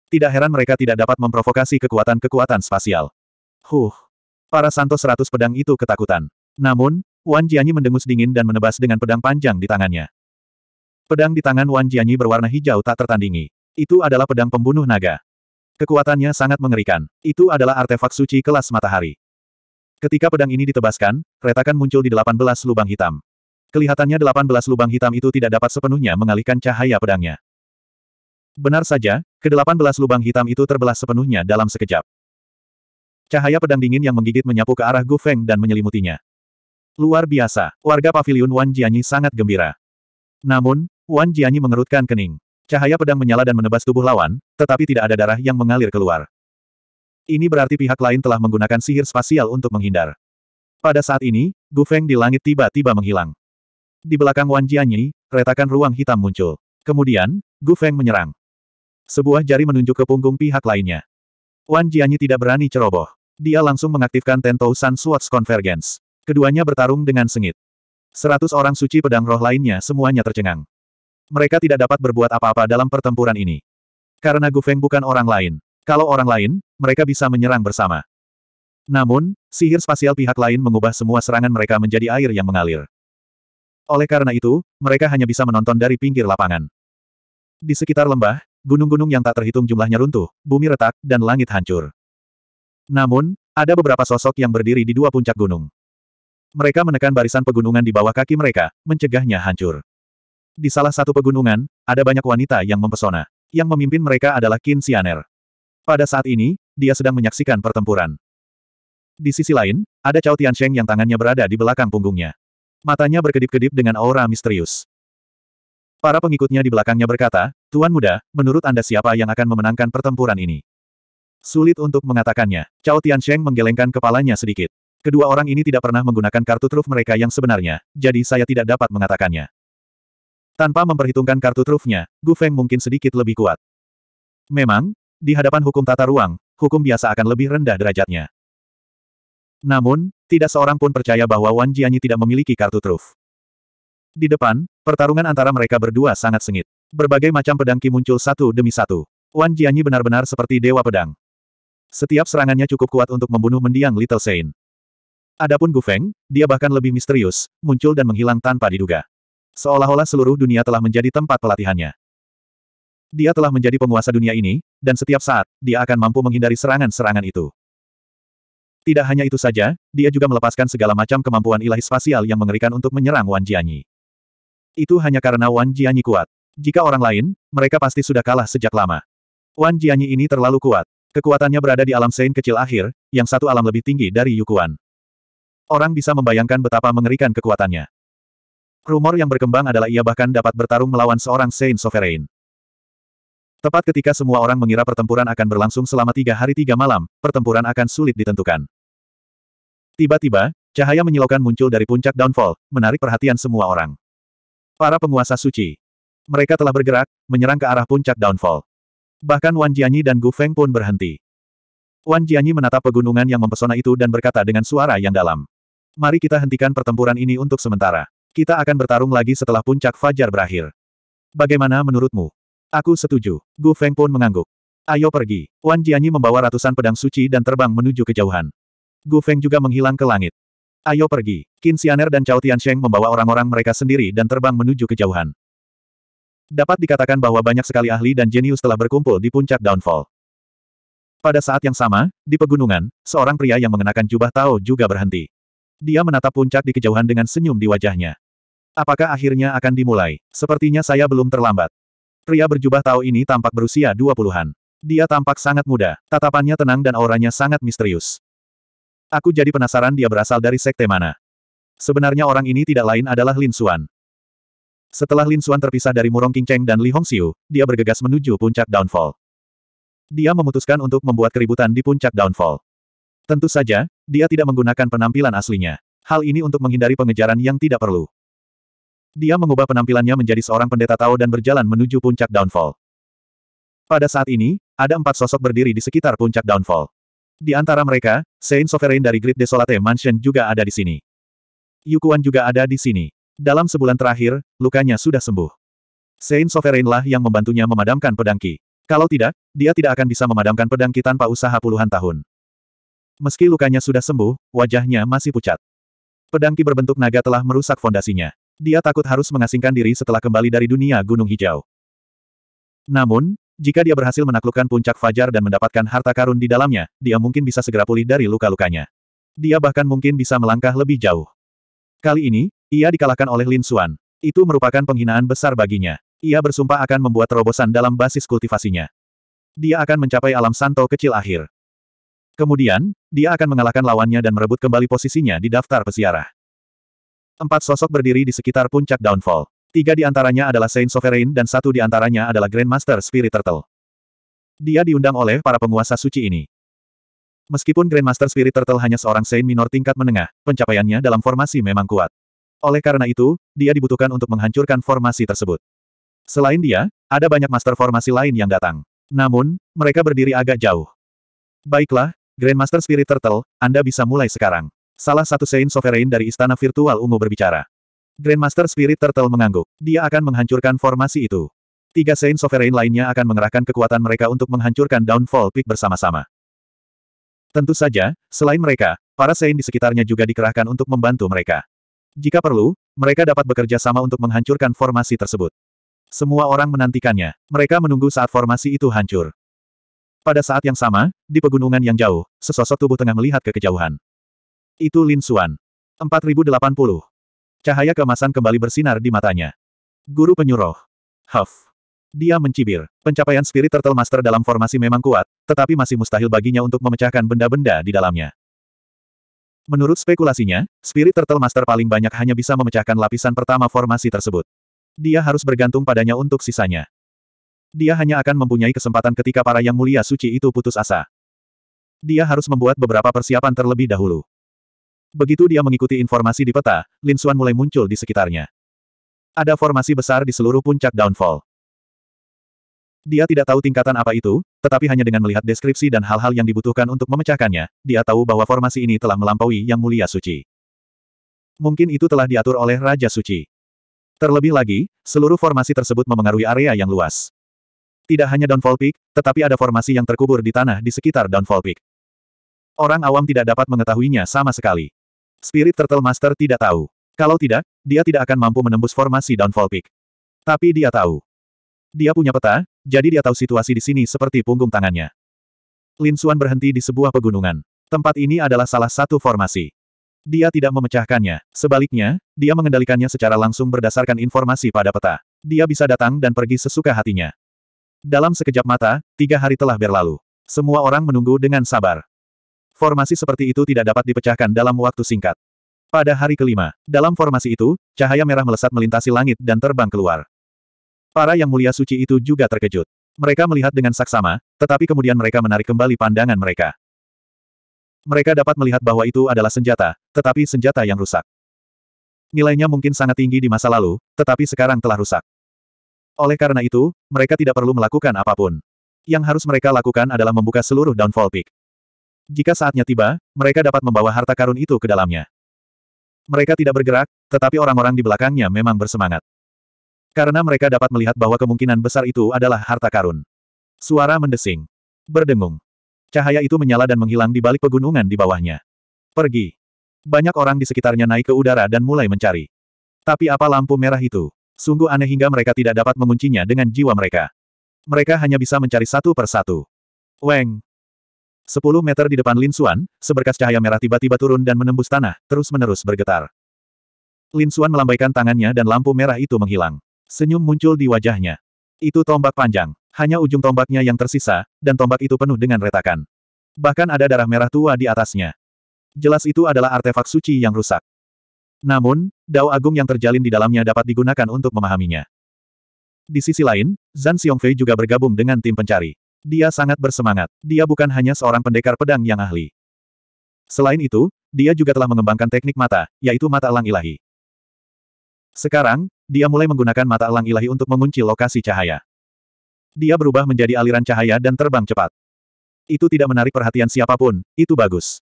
Tidak heran mereka tidak dapat memprovokasi kekuatan-kekuatan spasial. Huh, Para santo seratus pedang itu ketakutan. Namun, Wan Jianyi mendengus dingin dan menebas dengan pedang panjang di tangannya. Pedang di tangan Wan Jianyi berwarna hijau tak tertandingi. Itu adalah pedang pembunuh naga. Kekuatannya sangat mengerikan. Itu adalah artefak suci kelas matahari. Ketika pedang ini ditebaskan, retakan muncul di delapan belas lubang hitam. Kelihatannya delapan belas lubang hitam itu tidak dapat sepenuhnya mengalihkan cahaya pedangnya. Benar saja, kedelapan belas lubang hitam itu terbelah sepenuhnya dalam sekejap. Cahaya pedang dingin yang menggigit menyapu ke arah Gu Feng dan menyelimutinya. Luar biasa, warga Pavilion Wan Jianyi sangat gembira. Namun, Wan Jianyi mengerutkan kening. Cahaya pedang menyala dan menebas tubuh lawan, tetapi tidak ada darah yang mengalir keluar. Ini berarti pihak lain telah menggunakan sihir spasial untuk menghindar. Pada saat ini, Gu Feng di langit tiba-tiba menghilang. Di belakang Wan Jianyi, retakan ruang hitam muncul. Kemudian, Gu Feng menyerang. Sebuah jari menunjuk ke punggung pihak lainnya. Wan Jianyi tidak berani ceroboh dia langsung mengaktifkan Tentou San Swords Convergence. Keduanya bertarung dengan sengit. Seratus orang suci pedang roh lainnya semuanya tercengang. Mereka tidak dapat berbuat apa-apa dalam pertempuran ini. Karena Gu Feng bukan orang lain. Kalau orang lain, mereka bisa menyerang bersama. Namun, sihir spasial pihak lain mengubah semua serangan mereka menjadi air yang mengalir. Oleh karena itu, mereka hanya bisa menonton dari pinggir lapangan. Di sekitar lembah, gunung-gunung yang tak terhitung jumlahnya runtuh, bumi retak, dan langit hancur. Namun, ada beberapa sosok yang berdiri di dua puncak gunung. Mereka menekan barisan pegunungan di bawah kaki mereka, mencegahnya hancur. Di salah satu pegunungan, ada banyak wanita yang mempesona. Yang memimpin mereka adalah Qin Xianer. Pada saat ini, dia sedang menyaksikan pertempuran. Di sisi lain, ada Cao Tiansheng yang tangannya berada di belakang punggungnya. Matanya berkedip-kedip dengan aura misterius. Para pengikutnya di belakangnya berkata, Tuan muda, menurut Anda siapa yang akan memenangkan pertempuran ini? Sulit untuk mengatakannya. Cao Tiansheng menggelengkan kepalanya sedikit. Kedua orang ini tidak pernah menggunakan kartu truf mereka yang sebenarnya, jadi saya tidak dapat mengatakannya. Tanpa memperhitungkan kartu trufnya, Gu Feng mungkin sedikit lebih kuat. Memang, di hadapan hukum tata ruang, hukum biasa akan lebih rendah derajatnya. Namun, tidak seorang pun percaya bahwa Wan Jianyi tidak memiliki kartu truf. Di depan, pertarungan antara mereka berdua sangat sengit. Berbagai macam pedang ki muncul satu demi satu. Wan Jianyi benar-benar seperti dewa pedang. Setiap serangannya cukup kuat untuk membunuh mendiang Little Saint. Adapun Gu Feng, dia bahkan lebih misterius, muncul dan menghilang tanpa diduga. Seolah-olah seluruh dunia telah menjadi tempat pelatihannya. Dia telah menjadi penguasa dunia ini, dan setiap saat, dia akan mampu menghindari serangan-serangan itu. Tidak hanya itu saja, dia juga melepaskan segala macam kemampuan ilahi spasial yang mengerikan untuk menyerang Wan Jianyi. Itu hanya karena Wan Jianyi kuat. Jika orang lain, mereka pasti sudah kalah sejak lama. Wan Jianyi ini terlalu kuat. Kekuatannya berada di alam Sein kecil akhir, yang satu alam lebih tinggi dari Yukuan. Orang bisa membayangkan betapa mengerikan kekuatannya. Rumor yang berkembang adalah ia bahkan dapat bertarung melawan seorang Sein Sovereign. Tepat ketika semua orang mengira pertempuran akan berlangsung selama tiga hari tiga malam, pertempuran akan sulit ditentukan. Tiba-tiba, cahaya menyilaukan muncul dari puncak downfall, menarik perhatian semua orang. Para penguasa suci. Mereka telah bergerak, menyerang ke arah puncak downfall. Bahkan Wan Jianyi dan Gu Feng pun berhenti. Wan Jianyi menatap pegunungan yang mempesona itu dan berkata dengan suara yang dalam. Mari kita hentikan pertempuran ini untuk sementara. Kita akan bertarung lagi setelah puncak fajar berakhir. Bagaimana menurutmu? Aku setuju. Gu Feng pun mengangguk. Ayo pergi. Wan Jianyi membawa ratusan pedang suci dan terbang menuju kejauhan. Gu Feng juga menghilang ke langit. Ayo pergi. Qin Xianer dan Cao Tiansheng membawa orang-orang mereka sendiri dan terbang menuju kejauhan. Dapat dikatakan bahwa banyak sekali ahli dan jenius telah berkumpul di puncak downfall. Pada saat yang sama, di pegunungan, seorang pria yang mengenakan jubah Tao juga berhenti. Dia menatap puncak di kejauhan dengan senyum di wajahnya. Apakah akhirnya akan dimulai? Sepertinya saya belum terlambat. Pria berjubah Tao ini tampak berusia 20-an. Dia tampak sangat muda, tatapannya tenang dan auranya sangat misterius. Aku jadi penasaran dia berasal dari sekte mana. Sebenarnya orang ini tidak lain adalah Lin Suan. Setelah Lin Xuan terpisah dari Murong King Cheng dan Li Hongxiu, dia bergegas menuju puncak downfall. Dia memutuskan untuk membuat keributan di puncak downfall. Tentu saja, dia tidak menggunakan penampilan aslinya. Hal ini untuk menghindari pengejaran yang tidak perlu. Dia mengubah penampilannya menjadi seorang pendeta Tao dan berjalan menuju puncak downfall. Pada saat ini, ada empat sosok berdiri di sekitar puncak downfall. Di antara mereka, Saint Sovereign dari Great Desolate Mansion juga ada di sini. Yukuan juga ada di sini. Dalam sebulan terakhir, lukanya sudah sembuh. Sein Sovereign lah yang membantunya memadamkan pedangki. Kalau tidak, dia tidak akan bisa memadamkan pedangki tanpa usaha puluhan tahun. Meski lukanya sudah sembuh, wajahnya masih pucat. Pedangki berbentuk naga telah merusak fondasinya. Dia takut harus mengasingkan diri setelah kembali dari dunia Gunung Hijau. Namun, jika dia berhasil menaklukkan puncak fajar dan mendapatkan harta karun di dalamnya, dia mungkin bisa segera pulih dari luka-lukanya. Dia bahkan mungkin bisa melangkah lebih jauh. Kali ini, ia dikalahkan oleh Lin Xuan. Itu merupakan penghinaan besar baginya. Ia bersumpah akan membuat terobosan dalam basis kultivasinya. Dia akan mencapai alam santo kecil akhir. Kemudian, dia akan mengalahkan lawannya dan merebut kembali posisinya di daftar pesiarah. Empat sosok berdiri di sekitar puncak downfall. Tiga di antaranya adalah Saint Sovereign dan satu di antaranya adalah Grandmaster Spirit Turtle. Dia diundang oleh para penguasa suci ini. Meskipun Grandmaster Spirit Turtle hanya seorang Saint Minor tingkat menengah, pencapaiannya dalam formasi memang kuat. Oleh karena itu, dia dibutuhkan untuk menghancurkan formasi tersebut. Selain dia, ada banyak master formasi lain yang datang. Namun, mereka berdiri agak jauh. Baiklah, Grandmaster Spirit Turtle, Anda bisa mulai sekarang. Salah satu Sein Sovereign dari Istana Virtual Ungu berbicara. Grandmaster Spirit Turtle mengangguk. Dia akan menghancurkan formasi itu. Tiga Sein Sovereign lainnya akan mengerahkan kekuatan mereka untuk menghancurkan Downfall Peak bersama-sama. Tentu saja, selain mereka, para Sein di sekitarnya juga dikerahkan untuk membantu mereka. Jika perlu, mereka dapat bekerja sama untuk menghancurkan formasi tersebut. Semua orang menantikannya. Mereka menunggu saat formasi itu hancur. Pada saat yang sama, di pegunungan yang jauh, sesosok tubuh tengah melihat ke kejauhan. Itu Lin Xuan. 4080. Cahaya kemasan kembali bersinar di matanya. Guru penyuruh. Huff. Dia mencibir. Pencapaian Spirit Turtle Master dalam formasi memang kuat, tetapi masih mustahil baginya untuk memecahkan benda-benda di dalamnya. Menurut spekulasinya, Spirit Turtle Master paling banyak hanya bisa memecahkan lapisan pertama formasi tersebut. Dia harus bergantung padanya untuk sisanya. Dia hanya akan mempunyai kesempatan ketika para yang mulia suci itu putus asa. Dia harus membuat beberapa persiapan terlebih dahulu. Begitu dia mengikuti informasi di peta, Lin Xuan mulai muncul di sekitarnya. Ada formasi besar di seluruh puncak downfall. Dia tidak tahu tingkatan apa itu, tetapi hanya dengan melihat deskripsi dan hal-hal yang dibutuhkan untuk memecahkannya, dia tahu bahwa formasi ini telah melampaui Yang Mulia Suci. Mungkin itu telah diatur oleh Raja Suci. Terlebih lagi, seluruh formasi tersebut memengaruhi area yang luas. Tidak hanya downfall peak, tetapi ada formasi yang terkubur di tanah di sekitar downfall peak. Orang awam tidak dapat mengetahuinya sama sekali. Spirit Turtle Master tidak tahu. Kalau tidak, dia tidak akan mampu menembus formasi downfall peak. Tapi dia tahu. Dia punya peta, jadi dia tahu situasi di sini seperti punggung tangannya. Lin Suan berhenti di sebuah pegunungan. Tempat ini adalah salah satu formasi. Dia tidak memecahkannya. Sebaliknya, dia mengendalikannya secara langsung berdasarkan informasi pada peta. Dia bisa datang dan pergi sesuka hatinya. Dalam sekejap mata, tiga hari telah berlalu. Semua orang menunggu dengan sabar. Formasi seperti itu tidak dapat dipecahkan dalam waktu singkat. Pada hari kelima, dalam formasi itu, cahaya merah melesat melintasi langit dan terbang keluar. Para yang mulia suci itu juga terkejut. Mereka melihat dengan saksama, tetapi kemudian mereka menarik kembali pandangan mereka. Mereka dapat melihat bahwa itu adalah senjata, tetapi senjata yang rusak. Nilainya mungkin sangat tinggi di masa lalu, tetapi sekarang telah rusak. Oleh karena itu, mereka tidak perlu melakukan apapun. Yang harus mereka lakukan adalah membuka seluruh downfall peak. Jika saatnya tiba, mereka dapat membawa harta karun itu ke dalamnya. Mereka tidak bergerak, tetapi orang-orang di belakangnya memang bersemangat. Karena mereka dapat melihat bahwa kemungkinan besar itu adalah harta karun. Suara mendesing. Berdengung. Cahaya itu menyala dan menghilang di balik pegunungan di bawahnya. Pergi. Banyak orang di sekitarnya naik ke udara dan mulai mencari. Tapi apa lampu merah itu? Sungguh aneh hingga mereka tidak dapat menguncinya dengan jiwa mereka. Mereka hanya bisa mencari satu persatu. Weng. Sepuluh meter di depan Lin Xuan, seberkas cahaya merah tiba-tiba turun dan menembus tanah, terus-menerus bergetar. Lin Xuan melambaikan tangannya dan lampu merah itu menghilang. Senyum muncul di wajahnya. Itu tombak panjang. Hanya ujung tombaknya yang tersisa, dan tombak itu penuh dengan retakan. Bahkan ada darah merah tua di atasnya. Jelas itu adalah artefak suci yang rusak. Namun, dao agung yang terjalin di dalamnya dapat digunakan untuk memahaminya. Di sisi lain, Zhan Xiongfei juga bergabung dengan tim pencari. Dia sangat bersemangat. Dia bukan hanya seorang pendekar pedang yang ahli. Selain itu, dia juga telah mengembangkan teknik mata, yaitu mata elang ilahi. Sekarang, dia mulai menggunakan mata elang ilahi untuk mengunci lokasi cahaya. Dia berubah menjadi aliran cahaya dan terbang cepat. Itu tidak menarik perhatian siapapun, itu bagus.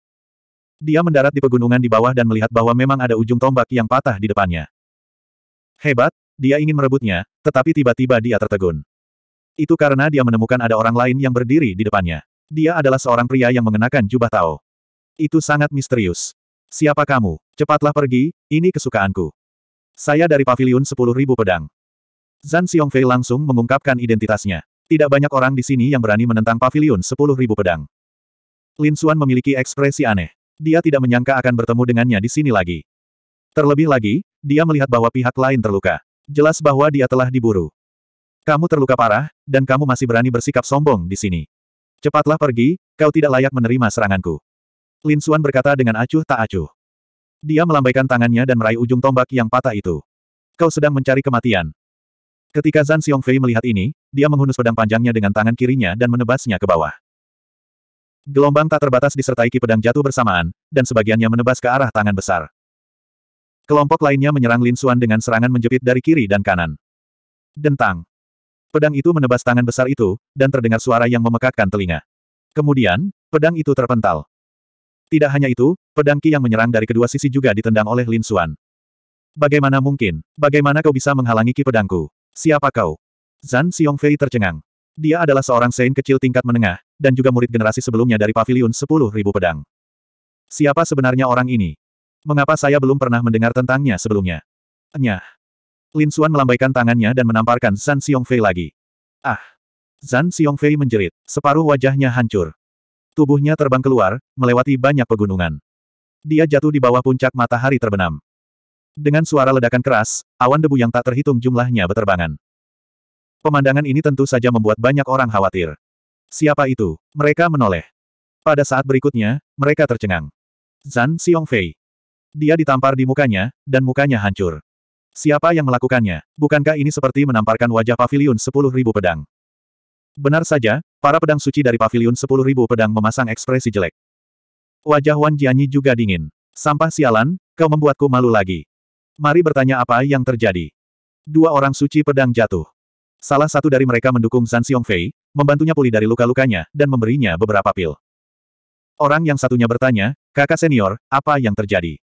Dia mendarat di pegunungan di bawah dan melihat bahwa memang ada ujung tombak yang patah di depannya. Hebat, dia ingin merebutnya, tetapi tiba-tiba dia tertegun. Itu karena dia menemukan ada orang lain yang berdiri di depannya. Dia adalah seorang pria yang mengenakan jubah Tao. Itu sangat misterius. Siapa kamu? Cepatlah pergi, ini kesukaanku. Saya dari Paviliun 10.000 Pedang. Zan Xiongfei langsung mengungkapkan identitasnya. Tidak banyak orang di sini yang berani menentang Paviliun 10.000 Pedang. Lin Xuan memiliki ekspresi aneh. Dia tidak menyangka akan bertemu dengannya di sini lagi. Terlebih lagi, dia melihat bahwa pihak lain terluka. Jelas bahwa dia telah diburu. Kamu terluka parah, dan kamu masih berani bersikap sombong di sini. Cepatlah pergi, kau tidak layak menerima seranganku. Lin Xuan berkata dengan acuh tak acuh. Dia melambaikan tangannya dan meraih ujung tombak yang patah itu. Kau sedang mencari kematian. Ketika Zhan Xiongfei melihat ini, dia menghunus pedang panjangnya dengan tangan kirinya dan menebasnya ke bawah. Gelombang tak terbatas disertai ki pedang jatuh bersamaan, dan sebagiannya menebas ke arah tangan besar. Kelompok lainnya menyerang Lin Xuan dengan serangan menjepit dari kiri dan kanan. Dentang. Pedang itu menebas tangan besar itu, dan terdengar suara yang memekakkan telinga. Kemudian, pedang itu terpental. Tidak hanya itu, pedang Qi yang menyerang dari kedua sisi juga ditendang oleh Lin Xuan. Bagaimana mungkin? Bagaimana kau bisa menghalangi Qi pedangku? Siapa kau? Zan Xiongfei tercengang. Dia adalah seorang Sein kecil tingkat menengah, dan juga murid generasi sebelumnya dari Paviliun 10.000 Pedang. Siapa sebenarnya orang ini? Mengapa saya belum pernah mendengar tentangnya sebelumnya? Nyah. Lin Xuan melambaikan tangannya dan menamparkan Zan Xiongfei lagi. Ah! Zan Xiongfei menjerit, separuh wajahnya hancur. Tubuhnya terbang keluar, melewati banyak pegunungan. Dia jatuh di bawah puncak matahari terbenam. Dengan suara ledakan keras, awan debu yang tak terhitung jumlahnya beterbangan. Pemandangan ini tentu saja membuat banyak orang khawatir. Siapa itu? Mereka menoleh. Pada saat berikutnya, mereka tercengang. Zan Xiongfei. Dia ditampar di mukanya, dan mukanya hancur. Siapa yang melakukannya? Bukankah ini seperti menamparkan wajah pavilion sepuluh ribu pedang? Benar saja, para pedang suci dari pavilion 10.000 pedang memasang ekspresi jelek. Wajah Wan Jianyi juga dingin. Sampah sialan, kau membuatku malu lagi. Mari bertanya apa yang terjadi. Dua orang suci pedang jatuh. Salah satu dari mereka mendukung Zan Xiongfei, membantunya pulih dari luka-lukanya, dan memberinya beberapa pil. Orang yang satunya bertanya, kakak senior, apa yang terjadi?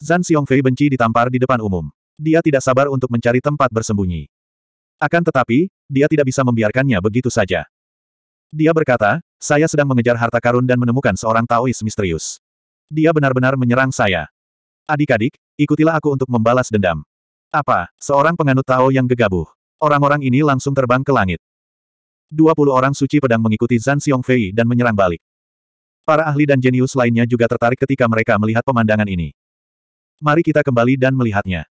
Zan Xiongfei benci ditampar di depan umum. Dia tidak sabar untuk mencari tempat bersembunyi. Akan tetapi, dia tidak bisa membiarkannya begitu saja. Dia berkata, saya sedang mengejar harta karun dan menemukan seorang Taois misterius. Dia benar-benar menyerang saya. Adik-adik, ikutilah aku untuk membalas dendam. Apa, seorang penganut Tao yang gegabuh? Orang-orang ini langsung terbang ke langit. 20 orang suci pedang mengikuti Zhan Xiongfei dan menyerang balik. Para ahli dan jenius lainnya juga tertarik ketika mereka melihat pemandangan ini. Mari kita kembali dan melihatnya.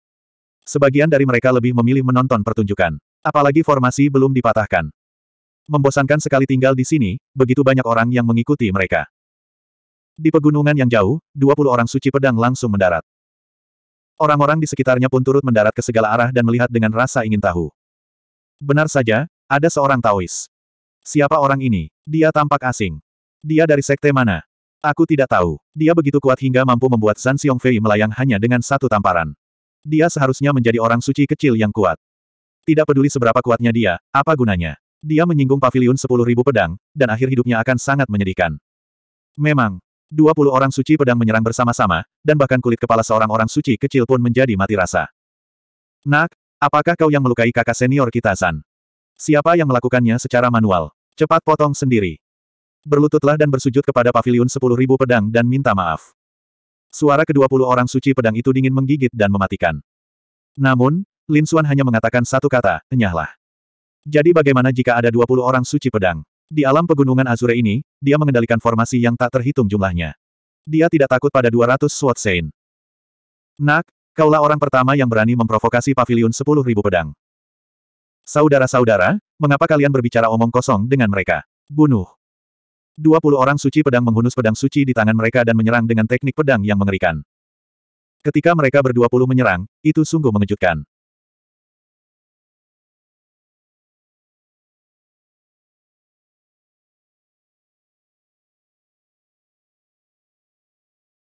Sebagian dari mereka lebih memilih menonton pertunjukan. Apalagi formasi belum dipatahkan. Membosankan sekali tinggal di sini, begitu banyak orang yang mengikuti mereka. Di pegunungan yang jauh, 20 orang suci pedang langsung mendarat. Orang-orang di sekitarnya pun turut mendarat ke segala arah dan melihat dengan rasa ingin tahu. Benar saja, ada seorang Taois. Siapa orang ini? Dia tampak asing. Dia dari sekte mana? Aku tidak tahu. Dia begitu kuat hingga mampu membuat Xiong Fei melayang hanya dengan satu tamparan. Dia seharusnya menjadi orang suci kecil yang kuat. Tidak peduli seberapa kuatnya dia, apa gunanya? Dia menyinggung pavilion 10.000 pedang, dan akhir hidupnya akan sangat menyedihkan. Memang, 20 orang suci pedang menyerang bersama-sama, dan bahkan kulit kepala seorang orang suci kecil pun menjadi mati rasa. Nak, apakah kau yang melukai kakak senior kita San? Siapa yang melakukannya secara manual? Cepat potong sendiri. Berlututlah dan bersujud kepada pavilion 10.000 pedang dan minta maaf. Suara kedua puluh orang suci pedang itu dingin menggigit dan mematikan. Namun, Lin Xuan hanya mengatakan satu kata, enyahlah. Jadi bagaimana jika ada 20 orang suci pedang? Di alam pegunungan Azure ini, dia mengendalikan formasi yang tak terhitung jumlahnya. Dia tidak takut pada 200 SWAT Sein. Nak, kaulah orang pertama yang berani memprovokasi pavilion 10.000 pedang. Saudara-saudara, mengapa kalian berbicara omong kosong dengan mereka? Bunuh. 20 orang suci pedang menghunus pedang suci di tangan mereka dan menyerang dengan teknik pedang yang mengerikan. Ketika mereka berdua puluh menyerang, itu sungguh mengejutkan.